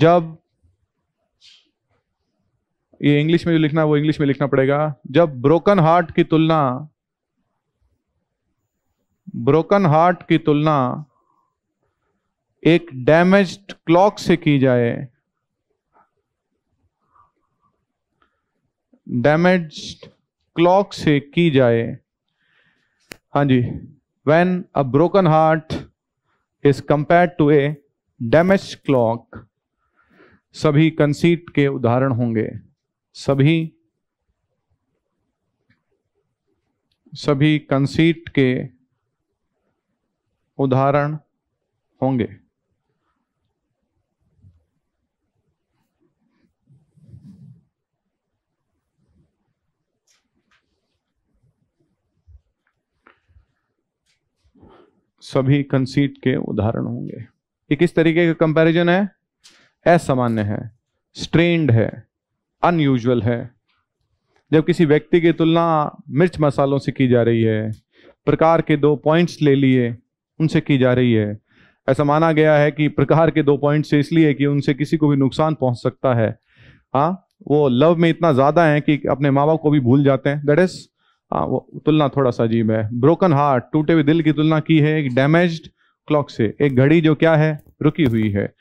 जब ये इंग्लिश में जो लिखना वो इंग्लिश में लिखना पड़ेगा जब ब्रोकन हार्ट की तुलना ब्रोकन हार्ट की तुलना एक डैमेज्ड क्लॉक से की जाए डैमेज्ड क्लॉक से की जाए हाँ जी when a broken heart is compared to a damage clock सभी कंसीट के उदाहरण होंगे सभी सभी कंसीट के उदाहरण होंगे सभी कंसीट के उदाहरण होंगे ये किस तरीके का कंपैरिजन है असामान्य है स्ट्रेंड है अनयूजल है जब किसी व्यक्ति की तुलना मिर्च मसालों से की जा रही है प्रकार के दो पॉइंट्स ले लिए उनसे की जा रही है ऐसा माना गया है कि प्रकार के दो पॉइंट से इसलिए कि उनसे किसी को भी नुकसान पहुंच सकता है हाँ वो लव में इतना ज़्यादा है कि अपने माँ बाप को भी भूल जाते हैं दैट इज़ हाँ वो तुलना थोड़ा सा अजीब है ब्रोकन हार्ट टूटे हुए दिल की तुलना की है एक डैमेज क्लॉक से एक घड़ी जो क्या है रुकी हुई है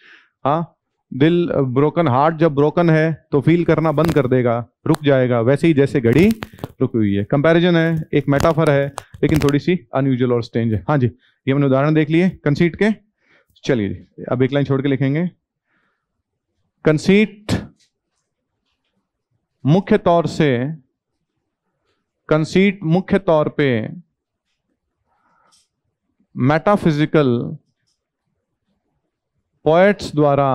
हाँ दिल ब्रोकन हार्ट जब ब्रोकन है तो फील करना बंद कर देगा रुक जाएगा वैसे ही जैसे घड़ी रुकी हुई है कंपैरिजन है एक मेटाफर है लेकिन थोड़ी सी अनयूजल और स्ट्रेंज है हाँ जी ये हमने उदाहरण देख लिए कंसीट के चलिए जी अब एक लाइन छोड़ के लिखेंगे कंसीट मुख्य तौर से कंसीट मुख्य तौर पे मेटाफिजिकल पोएट्स द्वारा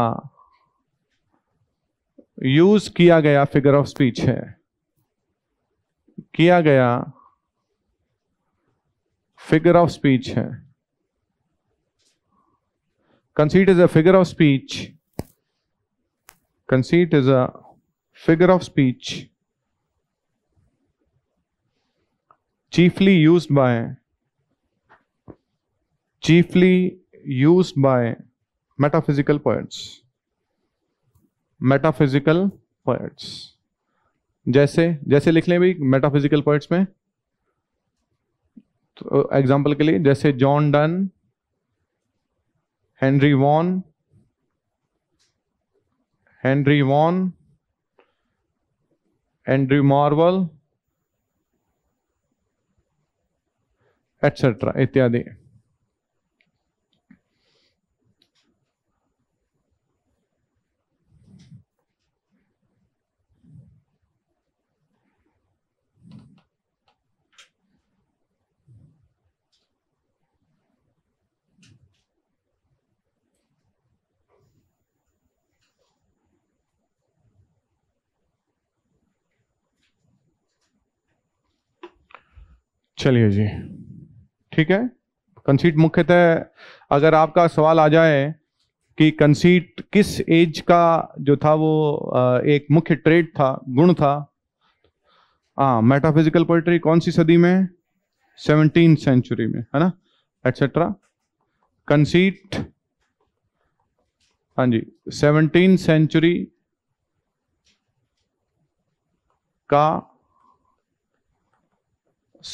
यूज किया गया फिगर ऑफ स्पीच है किया गया फिगर ऑफ स्पीच है conceit is a figure of speech conceit is a figure of speech chiefly use by chiefly use by metaphysical points metaphysical poets जैसे जैसे लिख लें भी मेटाफिजिकल पोएट्स में तो एग्जाम्पल के लिए जैसे John Donne Henry Vaughan Henry Vaughan Andrew Marvell et cetera इत्यादि चलिए जी ठीक है कंसीट मुख्यतः अगर आपका सवाल आ जाए कि कंसीट किस एज का जो था वो एक मुख्य ट्रेड था गुण था हाँ मेटाफिजिकल पोइट्री कौन सी सदी में सेवनटीन सेंचुरी में है ना एटसेट्रा कंसीट हाँ जी सेवनटीन सेंचुरी का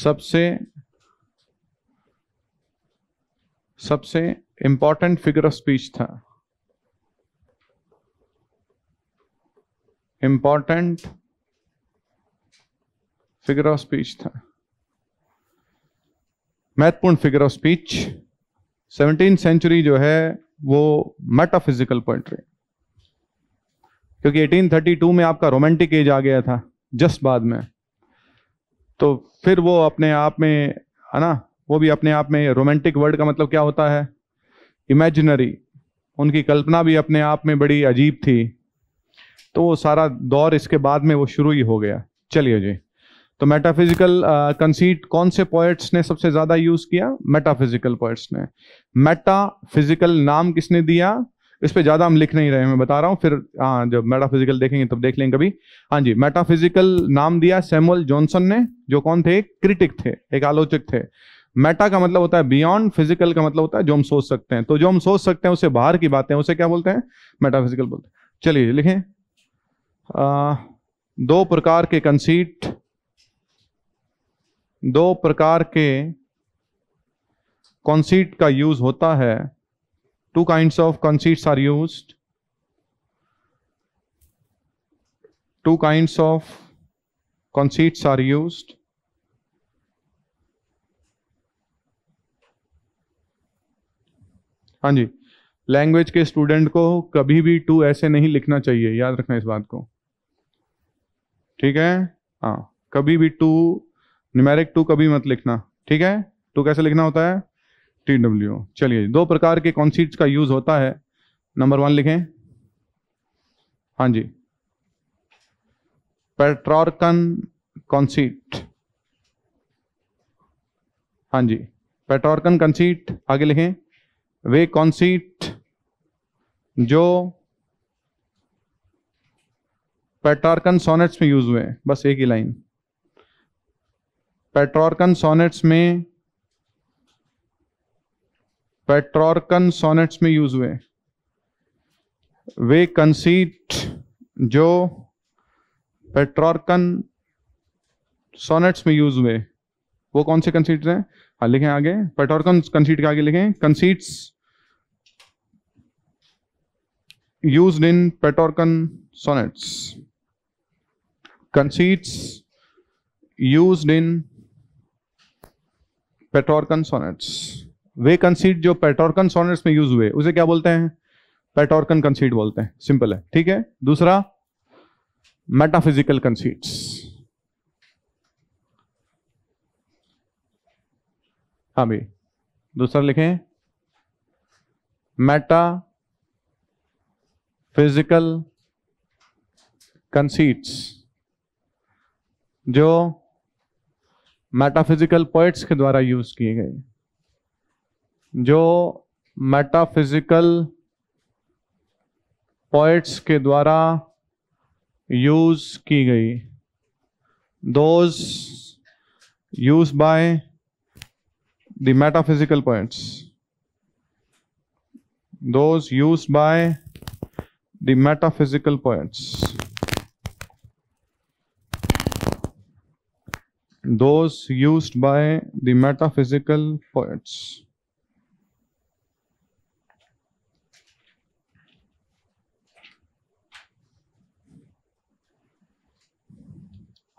सबसे सबसे इंपॉर्टेंट फिगर ऑफ स्पीच था इंपॉर्टेंट फिगर ऑफ स्पीच था महत्वपूर्ण figure of speech seventeen century जो है वो मेटाफिजिकल पोइट्री क्योंकि 1832 में आपका रोमांटिक एज आ गया था जस्ट बाद में तो फिर वो अपने आप में है ना वो भी अपने आप में रोमांटिक वर्ड का मतलब क्या होता है इमेजिनरी उनकी कल्पना भी अपने आप में बड़ी अजीब थी तो वो सारा दौर इसके बाद में वो शुरू ही हो गया चलिए जी तो मेटाफिजिकल कंसीट कौन से पोएट्स ने सबसे ज्यादा यूज किया मेटाफिजिकल पोएट्स ने मेटाफिजिकल नाम किसने दिया इस पर ज़्यादा हम लिख नहीं रहे मैं बता रहा हूँ फिर हाँ जब मेटाफिजिकल देखेंगे तब देख लेंगे कभी हाँ जी मेटाफिजिकल नाम दिया सैमुअल जॉनसन ने जो कौन थे क्रिटिक थे एक आलोचक थे मेटा का मतलब होता है बियॉन्ड फिजिकल का मतलब होता है जो हम सोच सकते हैं तो जो हम सोच सकते हैं उसे बाहर की बातें उसे क्या बोलते हैं मेटाफिजिकल बोलते हैं चलिए लिखें आ, दो प्रकार के कंसीट दो प्रकार के कॉन्सीट का यूज होता है two kinds of conceits are used two kinds of conceits are used हाँ जी लैंग्वेज के स्टूडेंट को कभी भी टू ऐसे नहीं लिखना चाहिए याद रखना इस बात को ठीक है हाँ कभी भी टू न्यूमेरिक टू कभी मत लिखना ठीक है टू कैसे लिखना होता है टी डब्ल्यू चलिए दो प्रकार के कॉन्सीट्स का यूज होता है नंबर वन लिखें हाँ जी पेट्रॉर्कन कॉन्सीट हाँ जी पेट्रॉर्कन कॉन्सीट आगे लिखें वे कॉन्सीट जो पेट्रॉर्कन सोनेट्स में यूज हुए बस एक ही लाइन पेट्रॉर्कन सोनेट्स में पेट्रोरकन सोनेट्स में यूज हुए वे कंसीट जो पेट्रोरकन सोनेट्स में यूज हुए वो कौन से कंसीट्स हैं हाँ लिखें आगे पेट्रोरकन कंसीट के आगे लिखें conceits use in Petrarchan sonnets conceits use in Petrarchan sonnets वे कंसीड जो पेटोरकन सोनेट्स में यूज हुए उसे क्या बोलते हैं पेटोरकन कंसीड बोलते हैं सिंपल है ठीक है दूसरा मेटाफिजिकल कंसीड्स हाँ भाई दूसरा लिखें मेटा फिजिकल कंसीट्स जो मेटाफिजिकल पोइट्स के द्वारा यूज किए गए जो मेटाफिजिकल पॉइंट्स के द्वारा यूज की गई those use by the metaphysical poets those use by the metaphysical points those use by the metaphysical poets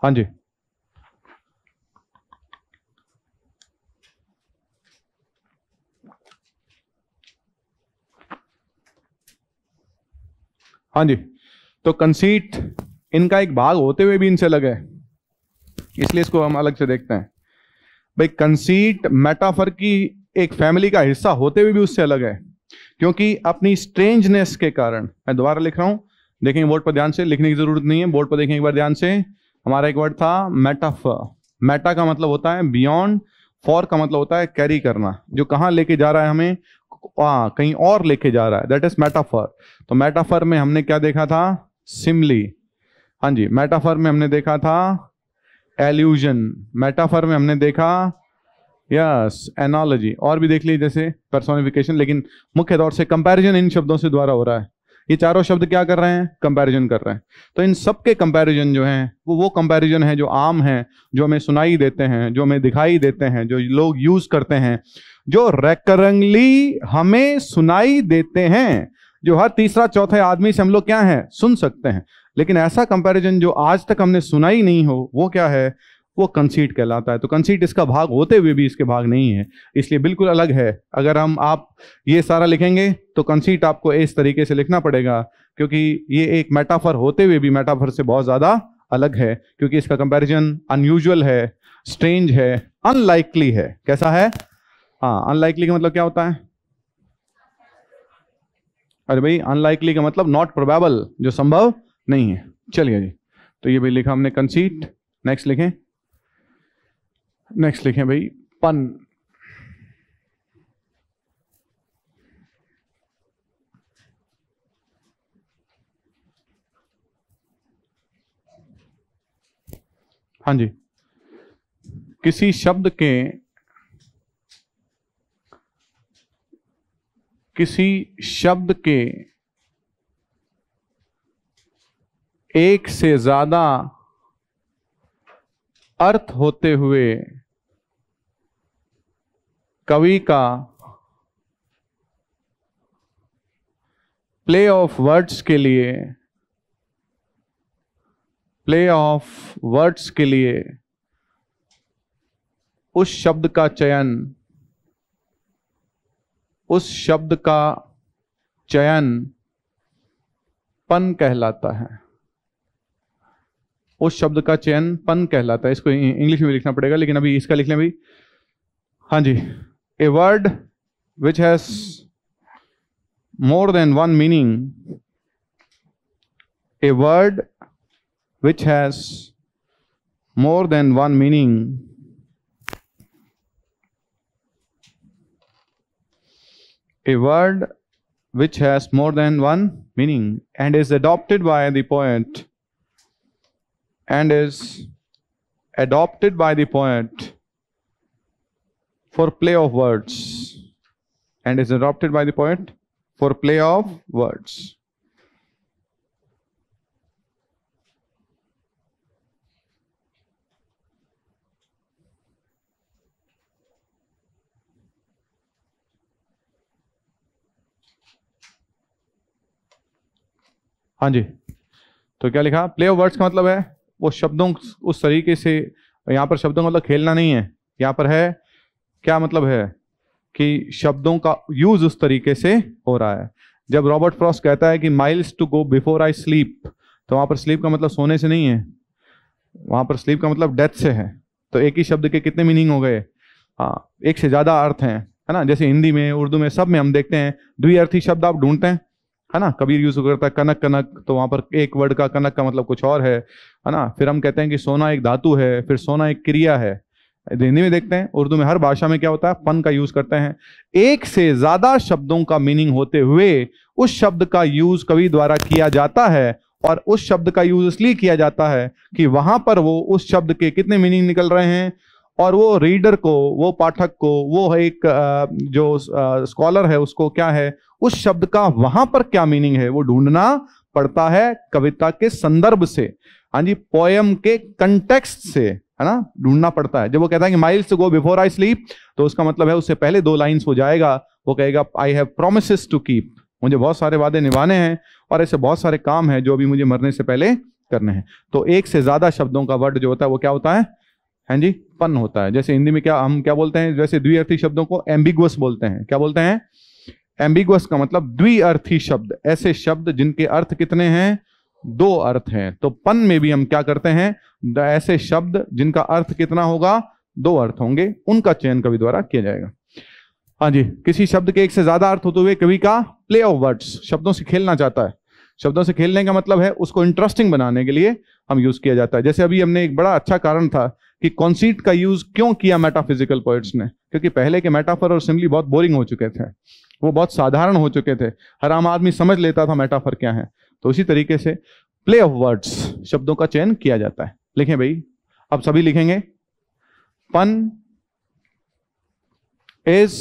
हाँ जी हाँ जी तो कंसीट इनका एक भाग होते हुए भी इनसे अलग है इसलिए इसको हम अलग से देखते हैं भाई कंसीट मेटाफर की एक फैमिली का हिस्सा होते हुए भी उससे अलग है क्योंकि अपनी स्ट्रेंजनेस के कारण मैं दोबारा लिख रहा हूं देखेंगे बोर्ड पर ध्यान से लिखने की जरूरत नहीं है बोर्ड पर देखेंगे एक बार ध्यान से हमारा एक वर्ड था मेटाफ मेटा का मतलब होता है बियॉन्ड फॉर का मतलब होता है कैरी करना जो कहाँ लेके जा रहा है हमें आ, हाँ, कहीं और लेके जा रहा है दैट इज मेटाफर तो मेटाफर में हमने क्या देखा था सिमली हाँ जी मेटाफर में हमने देखा था एल्यूजन मेटाफर में हमने देखा यस yes, एनोलॉजी और भी देख ली जैसे पर्सोनिफिकेशन लेकिन मुख्य तौर से कंपैरिजन इन शब्दों से द्वारा हो रहा है ये चारों शब्द क्या कर रहे हैं कंपैरिजन कर रहे हैं तो इन सब के कंपैरिजन जो हैं वो वो कंपैरिजन है जो आम हैं जो हमें सुनाई देते हैं जो हमें दिखाई देते हैं जो लोग यूज करते हैं जो रेकरंगली हमें सुनाई देते हैं जो हर तीसरा चौथे आदमी से हम लोग क्या है सुन सकते हैं लेकिन ऐसा कंपैरिजन जो आज तक हमने सुना ही नहीं हो वो क्या है वो कंसीट कहलाता है तो कंसीट इसका भाग होते हुए भी इसके भाग नहीं है इसलिए बिल्कुल अलग है अगर हम आप ये सारा लिखेंगे तो कंसीट आपको इस तरीके से लिखना पड़ेगा क्योंकि ये एक मेटाफर होते हुए भी मेटाफर से बहुत ज़्यादा अलग है क्योंकि इसका कंपेरिजन अनयूजल है स्ट्रेंज है अनलाइकली है कैसा है हाँ अनलाइकली का मतलब क्या होता है अरे भाई अनलाइकली का मतलब नॉट प्रोबेबल जो संभव नहीं है चलिए जी तो ये भी लिखा हमने कंसीट नेक्स्ट लिखें नेक्स्ट लिखें भाई पन हाँ जी किसी शब्द के किसी शब्द के एक से ज्यादा अर्थ होते हुए कवि का प्ले ऑफ वर्ड्स के लिए प्ले ऑफ वर्ड्स के लिए उस शब्द का चयन उस शब्द का चयन पन कहलाता है उस शब्द का चयन पन कहलाता है इसको इंग्लिश में लिखना पड़ेगा लेकिन अभी इसका लिख लें भी हाँ जी a word which has more than one meaning a word which has more than one meaning a word which has more than one meaning and is adopted by the point and is adopted by the poet for play of words and is adopted by the poet for play of words. हाँ जी तो क्या लिखा play of words का मतलब है वो शब्दों उस तरीके से यहाँ पर शब्दों का मतलब खेलना नहीं है यहाँ पर है क्या मतलब है कि शब्दों का यूज उस तरीके से हो रहा है जब रॉबर्ट फ्रॉस कहता है कि miles to go before I sleep तो वहां पर स्लीप का मतलब सोने से नहीं है वहां पर स्लीप का मतलब डेथ से है तो एक ही शब्द के कितने मीनिंग हो गए हाँ एक से ज़्यादा अर्थ हैं है ना जैसे हिंदी में उर्दू में सब में हम देखते हैं द्विअर्थी शब्द आप ढूंढते हैं है ना कबीर यूज करता है कनक कनक तो वहां पर एक वर्ड का कनक का मतलब कुछ और है है ना फिर हम कहते हैं कि सोना एक धातु है फिर सोना एक क्रिया है हिंदी में देखते हैं उर्दू में हर भाषा में क्या होता है पन का यूज करते हैं एक से ज्यादा शब्दों का मीनिंग होते हुए उस शब्द का यूज कवि द्वारा किया जाता है और उस शब्द का यूज इसलिए किया जाता है कि वहां पर वो उस शब्द के कितने मीनिंग निकल रहे हैं और वो रीडर को वो पाठक को वो है एक जो स्कॉलर है उसको क्या है उस शब्द का वहां पर क्या मीनिंग है वो ढूंढना पड़ता है कविता के संदर्भ से हाँ जी पोयम के कंटेक्स्ट से है ना ढूंढना पड़ता है जब वो कहता है कि miles go before I sleep तो उसका मतलब है उससे पहले दो लाइन्स हो जाएगा वो कहेगा I have promise to keep मुझे बहुत सारे वादे निभाने हैं और ऐसे बहुत सारे काम हैं जो अभी मुझे मरने से पहले करने हैं तो एक से ज्यादा शब्दों का वर्ड जो होता है वो क्या होता है हैं हाँ जी पन होता है जैसे हिंदी में क्या हम क्या बोलते हैं जैसे द्विअर्थी शब्दों को एम्बिगुअस बोलते हैं क्या बोलते हैं एम्बिगुअस का मतलब द्विअर्थी शब्द ऐसे शब्द जिनके अर्थ कितने हैं दो अर्थ हैं तो पन में भी हम क्या करते हैं ऐसे शब्द जिनका अर्थ कितना होगा दो अर्थ होंगे उनका चयन कवि द्वारा किया जाएगा हाँ जी किसी शब्द के एक से ज्यादा अर्थ होते हुए कवि का प्ले ऑफ वर्ड्स शब्दों से खेलना चाहता है शब्दों से खेलने का मतलब है उसको इंटरेस्टिंग बनाने के लिए हम यूज किया जाता है जैसे अभी हमने एक बड़ा अच्छा कारण था कि कॉन्सीट का यूज क्यों किया मेटाफिजिकल पोइट्स ने क्योंकि पहले के मेटाफर और सिमली बहुत बोरिंग हो चुके थे वो बहुत साधारण हो चुके थे हर आम आदमी समझ लेता था मेटाफर क्या है तो उसी तरीके से प्ले ऑफ वर्ड्स शब्दों का चयन किया जाता है लिखें भाई अब सभी लिखेंगे pun is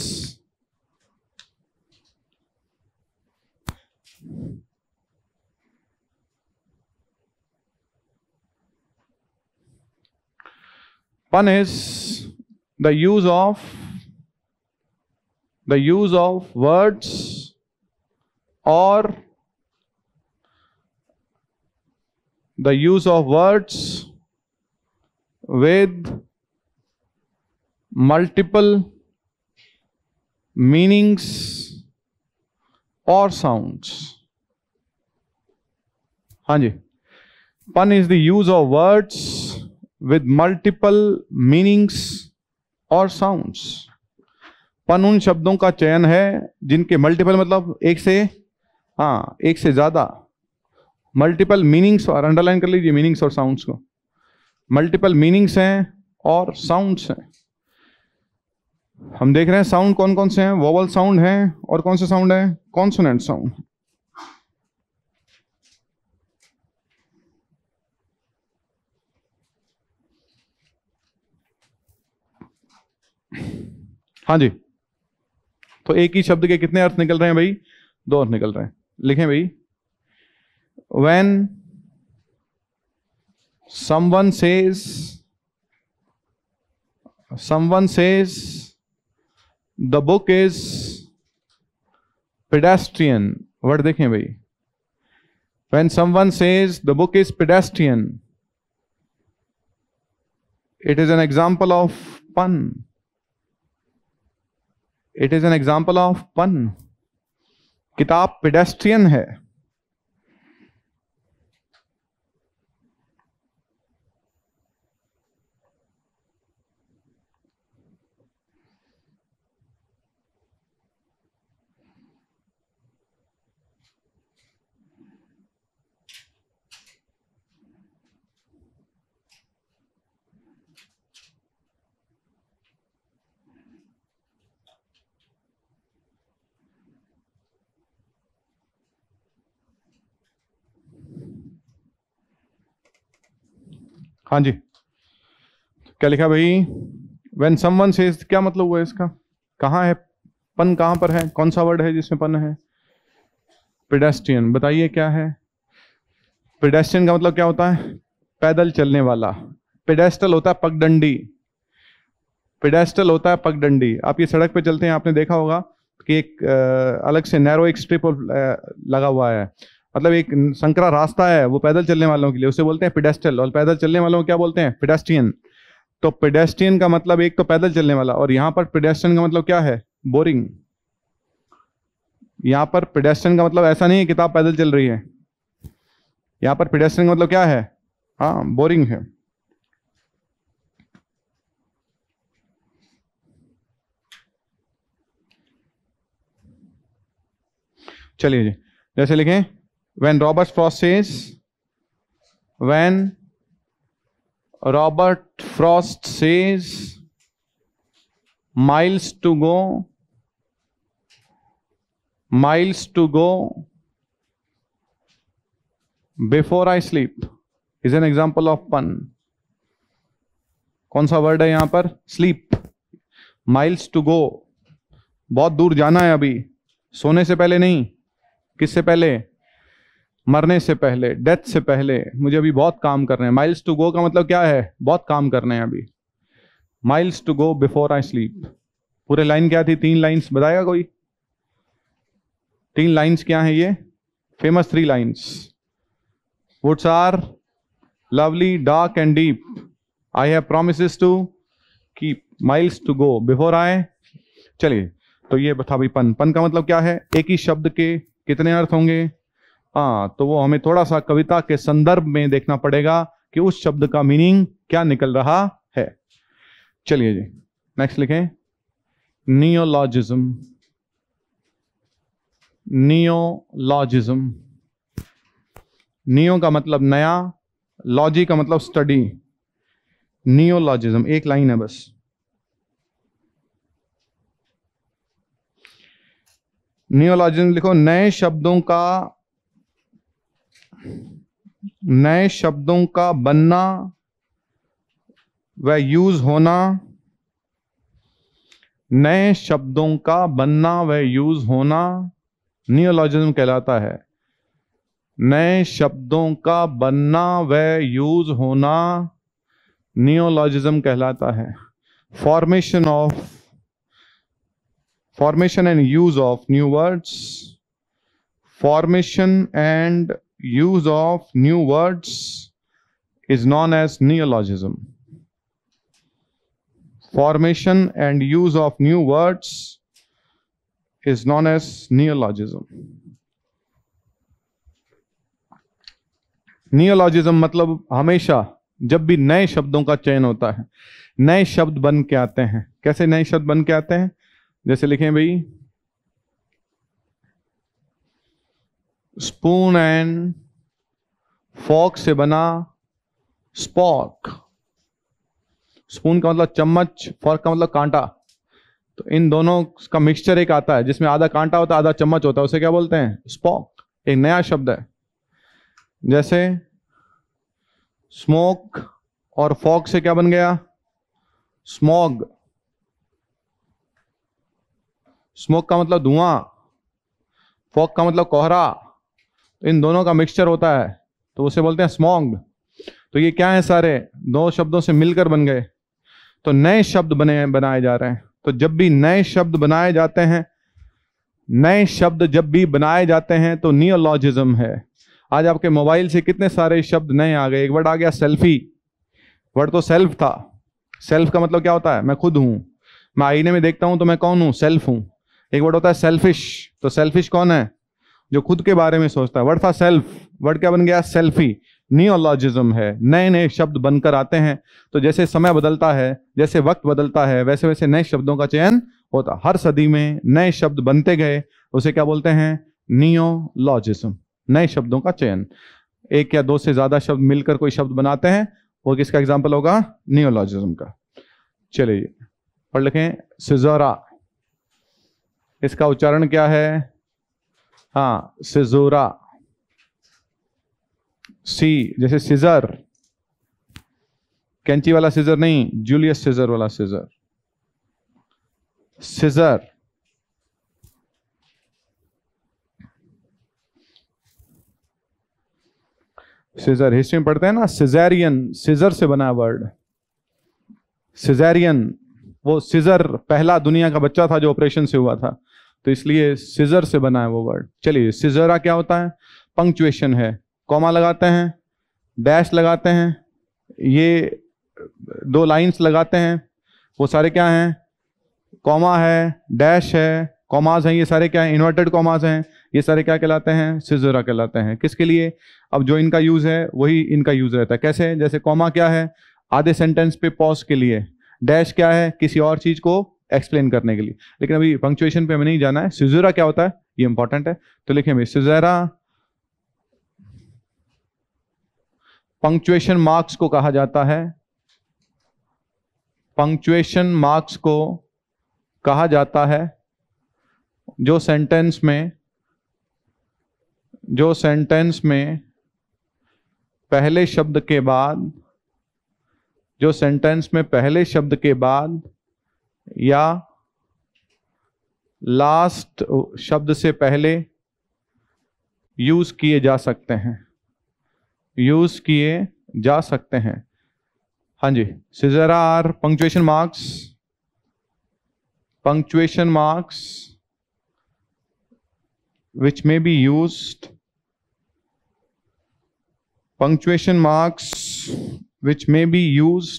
One is the use of the use of words or the use of words with multiple meanings or sounds. Hanji. Pun is the use of words with multiple meanings or sounds. पन उन शब्दों का चयन है जिनके multiple मतलब एक से हाँ एक से ज़्यादा मल्टीपल मीनिंग्स और अंडरलाइन कर लीजिए मीनिंग्स और साउंड्स को मल्टीपल मीनिंग्स हैं और साउंड्स हैं हम देख रहे हैं साउंड कौन कौन से हैं वोवल साउंड हैं और कौन से साउंड हैं कॉन्सोनेंट साउंड हाँ जी तो एक ही शब्द के कितने अर्थ निकल रहे हैं भाई दो अर्थ निकल रहे हैं लिखें भाई when someone says someone says the book is pedestrian word देखें भाई when someone says the book is pedestrian it is an example of pun it is an example of pun किताब पेडेस्ट्रियन है हाँ जी क्या लिखा भाई वेन समवन से क्या मतलब हुआ इसका कहाँ है पन कहाँ पर है कौन सा वर्ड है जिसमें पन है पेडेस्ट्रियन बताइए क्या है पेडेस्ट्रियन का मतलब क्या होता है पैदल चलने वाला पेडेस्टल होता है पगडंडी पेडेस्टल होता है पगडंडी आप ये सड़क पे चलते हैं आपने देखा होगा कि एक अलग से नैरो एक स्ट्रिप लगा हुआ है मतलब एक संकरा रास्ता है वो पैदल चलने वालों के लिए उसे बोलते हैं पिडेस्टल और पैदल चलने वालों को क्या बोलते हैं पिडेस्ट्रियन तो पेडेस्ट्रियन का मतलब एक तो पैदल चलने वाला और यहां पर पेडेस्ट्रियन का मतलब क्या है बोरिंग यहां पर पेडेस्ट्रियन का मतलब ऐसा नहीं है किताब पैदल चल रही है यहां पर पेडेस्ट्रियन का मतलब क्या है हाँ बोरिंग है चलिए जी जैसे लिखें when Robert Frost says, when Robert Frost says, miles to go, miles to go before I sleep is an example of pun. कौन सा वर्ड है यहां पर स्लीप माइल्स टू गो बहुत दूर जाना है अभी सोने से पहले नहीं किससे पहले मरने से पहले डेथ से पहले मुझे अभी बहुत काम करने हैं माइल्स टू गो का मतलब क्या है बहुत काम करने हैं अभी miles to go before I sleep पूरे लाइन क्या थी तीन लाइंस बताएगा कोई तीन लाइंस क्या है ये famous three lines woods are lovely dark and deep I have promise to keep miles to go before I चलिए तो ये बता भाई पन पन का मतलब क्या है एक ही शब्द के कितने अर्थ होंगे हाँ तो वो हमें थोड़ा सा कविता के संदर्भ में देखना पड़ेगा कि उस शब्द का मीनिंग क्या निकल रहा है चलिए जी नेक्स्ट लिखें नियोलॉजिज्म नियोलॉजिज्म नियो का मतलब नया लॉजी का मतलब स्टडी नियोलॉजिज्म एक लाइन है बस नियोलॉजिज्म लिखो नए शब्दों का नए शब्दों का बनना व यूज होना नए शब्दों का बनना व यूज होना नियोलॉजिज्म कहलाता है नए शब्दों का बनना व यूज होना नियोलॉजिज्म कहलाता है formation of formation and use of new words formation and use of new words is known as neologism. Formation and use of new words is known as neologism. Neologism मतलब हमेशा जब भी नए शब्दों का चयन होता है नए शब्द बन के आते हैं कैसे नए शब्द बन के आते हैं जैसे लिखें भाई स्पून एंड फॉक से बना स्पॉक स्पून का मतलब चम्मच फॉर्क का मतलब कांटा तो इन दोनों का मिक्सचर एक आता है जिसमें आधा कांटा होता है आधा चम्मच होता है उसे क्या बोलते हैं स्पॉक एक नया शब्द है जैसे स्मोक और फॉक से क्या बन गया स्मॉग स्मोक का मतलब धुआं फॉक का मतलब कोहरा इन दोनों का मिक्सचर होता है तो उसे बोलते हैं स्मोंग तो ये क्या है सारे दो शब्दों से मिलकर बन गए तो नए शब्द बने बनाए जा रहे हैं तो जब भी नए शब्द बनाए जाते हैं नए शब्द जब भी बनाए जाते हैं तो नियोलॉजिज्म है आज आपके मोबाइल से कितने सारे शब्द नए आ गए एक वर्ड आ गया सेल्फी वर्ड तो सेल्फ था सेल्फ का मतलब क्या होता है मैं खुद हूं मैं आईने में देखता हूं तो मैं कौन हूं सेल्फ हूं एक वर्ड होता है सेल्फिश तो सेल्फिश कौन है जो खुद के बारे में सोचता है वर्ड था सेल्फ वर्ड क्या बन गया सेल्फी नियोलॉजिज्म है नए नए शब्द बनकर आते हैं तो जैसे समय बदलता है जैसे वक्त बदलता है वैसे वैसे नए शब्दों का चयन होता हर सदी में नए शब्द बनते गए उसे क्या बोलते हैं नियोलॉजिज्म नए शब्दों का चयन एक या दो से ज्यादा शब्द मिलकर कोई शब्द बनाते हैं वो किसका एग्जाम्पल होगा नियोलॉजिज्म का चलिए पढ़ लिखें सिजोरा इसका उच्चारण क्या है हाँ सिजोरा सी जैसे सीजर कैंची वाला सीजर नहीं जूलियस सीजर वाला सीजर सीजर सीजर हिस्ट्री में पढ़ते हैं ना सिजेरियन सीजर से बना वर्ड सिजेरियन वो सीजर पहला दुनिया का बच्चा था जो ऑपरेशन से हुआ था तो इसलिए सिजर से बना है वो वर्ड चलिए सिजरा क्या होता है पंक्चुएशन है कॉमा लगाते हैं डैश लगाते हैं ये दो लाइंस लगाते हैं वो सारे क्या हैं कॉमा है डैश है कॉमाज हैं ये सारे क्या हैं इन्वर्टेड कॉमाज हैं ये सारे क्या कहलाते हैं सिजरा कहलाते हैं किसके लिए अब जो इनका यूज़ है वही इनका यूज़ रहता है कैसे जैसे कॉमा क्या है आधे सेंटेंस पे पॉज के लिए डैश क्या है किसी और चीज़ को एक्सप्लेन करने के लिए लेकिन अभी पंक्चुएशन पे हमें नहीं जाना है सिजुरा क्या होता है ये इंपॉर्टेंट है तो लिखे हमें सिजुरा पंक्चुएशन मार्क्स को कहा जाता है पंक्चुएशन मार्क्स को कहा जाता है जो सेंटेंस में जो सेंटेंस में पहले शब्द के बाद जो सेंटेंस में पहले शब्द के बाद या लास्ट शब्द से पहले यूज किए जा सकते हैं यूज किए जा सकते हैं हाँ जी caesura are punctuation marks punctuation marks which may be use punctuation marks which may be use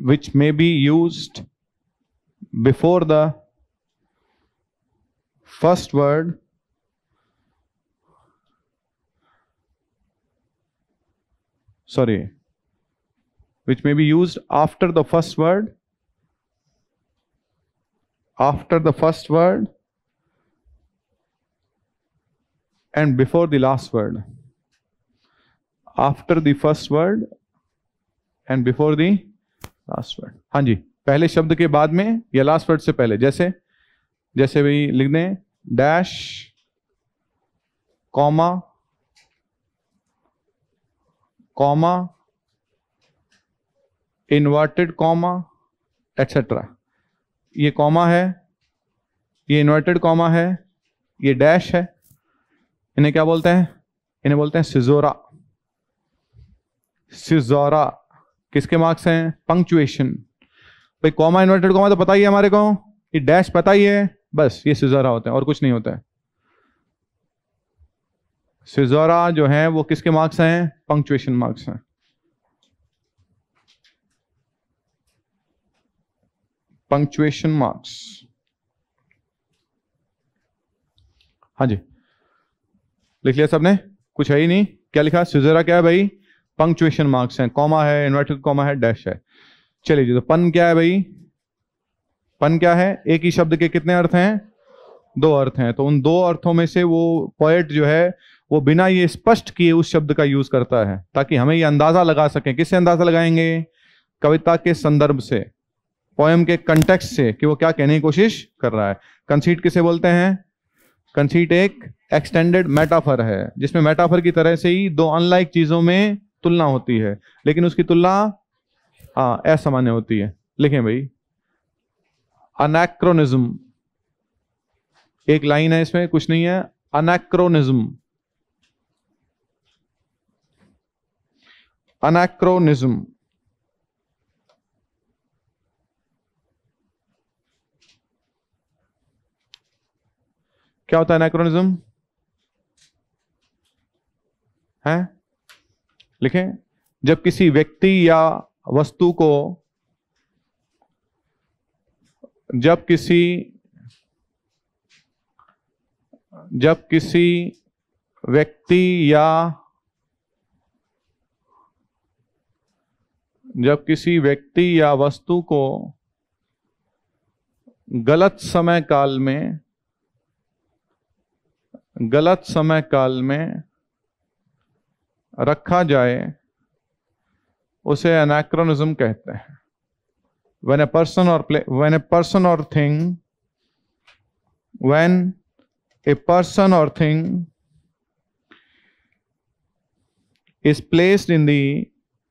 which may be used before the first word sorry which may be used after the first word after the first word and before the last word after the first word and before the last word हाँ जी पहले शब्द के बाद में या last word से पहले जैसे जैसे भाई लिख दें dash comma comma inverted comma et cetera ये कॉमा है ये इन्वर्टेड कॉमा है ये डैश है इन्हें क्या बोलते हैं इन्हें बोलते हैं सिजोरा सिजोरा किसके मार्क्स हैं पंक्चुएशन भाई कॉमा इन्वर्टेड कॉमा तो पता ही है हमारे को ये डैश पता ही है बस ये सिजोरा होता है और कुछ नहीं होता है सिजोरा जो है वो किसके मार्क्स हैं पंक्चुएशन मार्क्स हैं पंक्चुएशन मार्क्स हाँ जी लिख लिया सबने कुछ है ही नहीं क्या लिखा सिजोरा क्या है भाई पंक्चुएशन मार्क्स हैं कॉमा है इन्वर्टेड कॉमा है डैश है चलिए जी तो पन क्या है भाई पन क्या है एक ही शब्द के कितने अर्थ हैं दो अर्थ हैं तो उन दो अर्थों में से वो पोएट जो है वो बिना ये स्पष्ट किए उस शब्द का यूज करता है ताकि हमें ये अंदाजा लगा सकें किससे अंदाजा लगाएंगे कविता के संदर्भ से पोएम के कंटेक्स्ट से कि वो क्या कहने की कोशिश कर रहा है कंसीट किसे बोलते हैं कंसीट एक एक्सटेंडेड मेटाफर है जिसमें मेटाफर की तरह से ही दो अनलाइक चीजों में तुलना होती है लेकिन उसकी तुलना हाँ असामान्य होती है लिखें भाई अनैक्रोनिज्म एक लाइन है इसमें कुछ नहीं है अनैक्रोनिज्म अनैक्रोनिज्म क्या होता है अनैक्रोनिज्म है लिखें जब किसी व्यक्ति या वस्तु को जब किसी जब किसी व्यक्ति या जब किसी व्यक्ति या वस्तु को गलत समय काल में गलत समय काल में रखा जाए उसे एनाक्रोनिज्म कहते हैं when a person or play when a person or thing when a person or thing is placed in the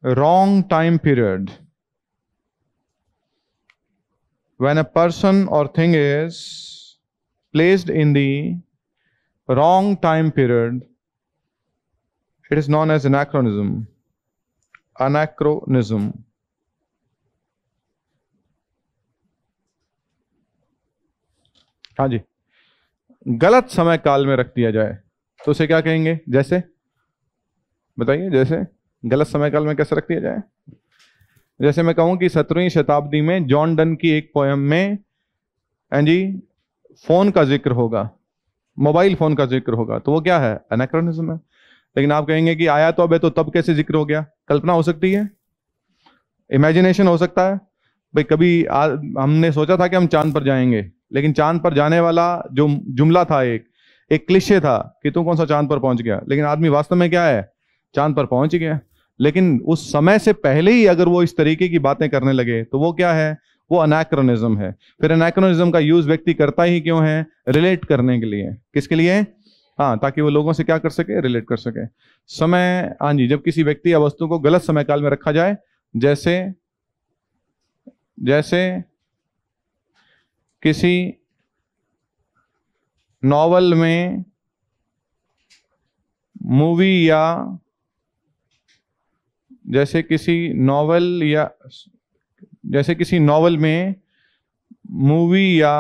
wrong time period when a person or thing is placed in the wrong time period It is known as anachronism. Anachronism. हाँ जी गलत समय काल में रख दिया जाए तो उसे क्या कहेंगे जैसे बताइए जैसे गलत समय काल में कैसे रख दिया जाए जैसे मैं कहूं कि सत्रहवीं शताब्दी में जॉन डन की एक पोयम में हाँ जी फोन का जिक्र होगा मोबाइल फोन का जिक्र होगा तो वो क्या है अनेक्रोनिज्म है लेकिन आप कहेंगे कि आया तो अब तो तब कैसे जिक्र हो गया कल्पना हो सकती है इमेजिनेशन हो सकता है भाई कभी आ, हमने सोचा था कि हम चांद पर जाएंगे लेकिन चांद पर जाने वाला जो जुमला था एक एक क्लिशे था कि तू कौन सा चांद पर पहुंच गया लेकिन आदमी वास्तव में क्या है चांद पर पहुंच गया लेकिन उस समय से पहले ही अगर वो इस तरीके की बातें करने लगे तो वो क्या है वो अनैक्रोनिज्म है फिर अनैक्रोनिज्म का यूज व्यक्ति करता ही क्यों है रिलेट करने के लिए किसके लिए हाँ ताकि वो लोगों से क्या कर सके रिलेट कर सके समय हाँ जी जब किसी व्यक्ति या वस्तु को गलत समय काल में रखा जाए जैसे जैसे किसी नॉवल में मूवी या जैसे किसी नॉवल या जैसे किसी नॉवल में मूवी या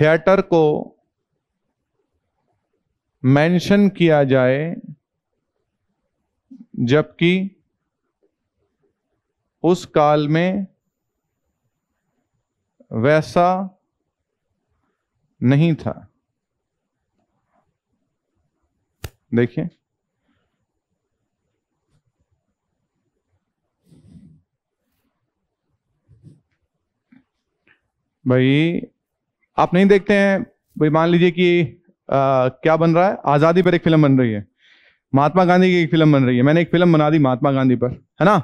थिएटर को मेंशन किया जाए जबकि उस काल में वैसा नहीं था देखिए भाई आप नहीं देखते हैं भाई मान लीजिए कि आ, क्या बन रहा है आज़ादी पर एक फिल्म बन रही है महात्मा गांधी की एक फिल्म बन रही है मैंने एक फिल्म बना दी महात्मा गांधी पर है ना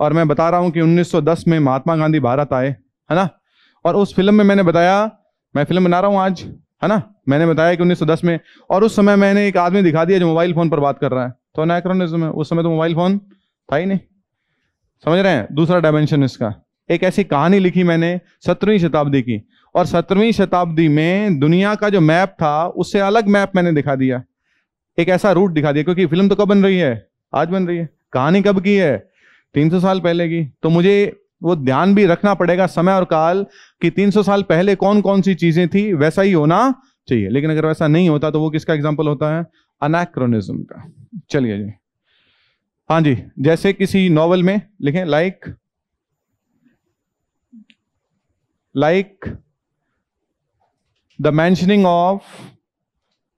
और मैं बता रहा हूँ कि 1910 में महात्मा गांधी भारत आए है ना और उस फिल्म में मैंने बताया मैं फिल्म बना रहा हूँ आज है ना मैंने बताया कि 1910 में और उस समय मैंने एक आदमी दिखा दिया जो मोबाइल फोन पर बात कर रहा है तो अनाक्रनिज्म है उस समय तो मोबाइल फोन था ही नहीं समझ रहे हैं दूसरा डायमेंशन इसका एक ऐसी कहानी लिखी मैंने सत्रहवीं शताब्दी की और सत्रहवीं शताब्दी में दुनिया का जो मैप था उससे अलग मैप मैंने दिखा दिया एक ऐसा रूट दिखा दिया क्योंकि फिल्म तो कब बन रही है आज बन रही है कहानी कब की है सौ साल पहले की तो मुझे वो ध्यान भी रखना पड़ेगा समय और काल कि 300 साल पहले कौन कौन सी चीजें थी वैसा ही होना चाहिए लेकिन अगर वैसा नहीं होता तो वो किसका एग्जाम्पल होता है अनैक्रोनिज्म का चलिए जी हाँ जी जैसे किसी नॉवल में लिखें like like the mentioning of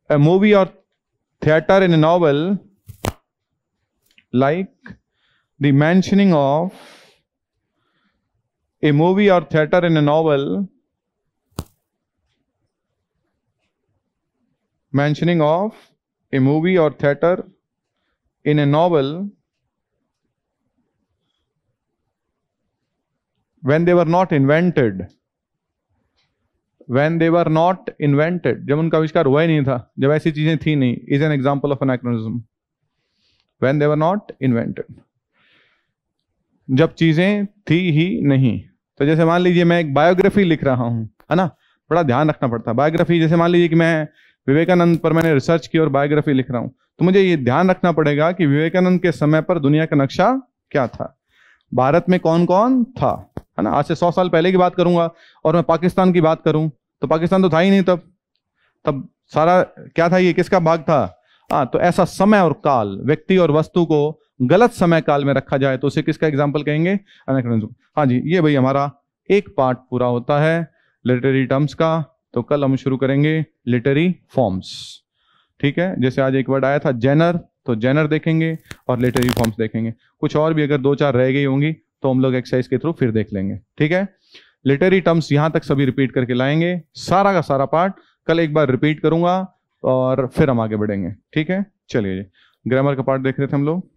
a movie or theater in a novel like the mentioning of a movie or theater in a novel mentioning of a movie or theater in a novel when they were not invented when they are not invented जब उनका आविष्कार हुआ ही नहीं था जब ऐसी चीजें थी नहीं is an example of anachronism when they are not invented जब चीजें थी ही नहीं तो जैसे मान लीजिए मैं एक बायोग्राफी लिख रहा हूं है ना बड़ा ध्यान रखना पड़ता है बायोग्राफी जैसे मान लीजिए कि मैं विवेकानंद पर मैंने रिसर्च की और बायोग्राफी लिख रहा हूं तो मुझे ये ध्यान रखना पड़ेगा कि विवेकानंद के समय पर दुनिया का नक्शा क्या था भारत में कौन कौन था है ना आज से सौ साल पहले की बात करूंगा और मैं पाकिस्तान की बात करूं तो पाकिस्तान तो था ही नहीं तब तब सारा क्या था ये किसका भाग था हाँ तो ऐसा समय और काल व्यक्ति और वस्तु को गलत समय काल में रखा जाए तो उसे किसका एग्जाम्पल कहेंगे हाँ जी ये भाई हमारा एक पार्ट पूरा होता है लिटरेरी टर्म्स का तो कल हम शुरू करेंगे लिटरेरी फॉर्म्स ठीक है जैसे आज एक वर्ड आया था जेनर तो जेनर देखेंगे और लिटरेरी फॉर्म्स देखेंगे कुछ और भी अगर दो चार रह गई होंगी तो हम लोग एक्सरसाइज के थ्रू फिर देख लेंगे ठीक है लिटरी टर्म्स यहां तक सभी रिपीट करके लाएंगे सारा का सारा पार्ट कल एक बार रिपीट करूंगा और फिर हम आगे बढ़ेंगे ठीक है चलिए ग्रामर का पार्ट देख रहे थे हम लोग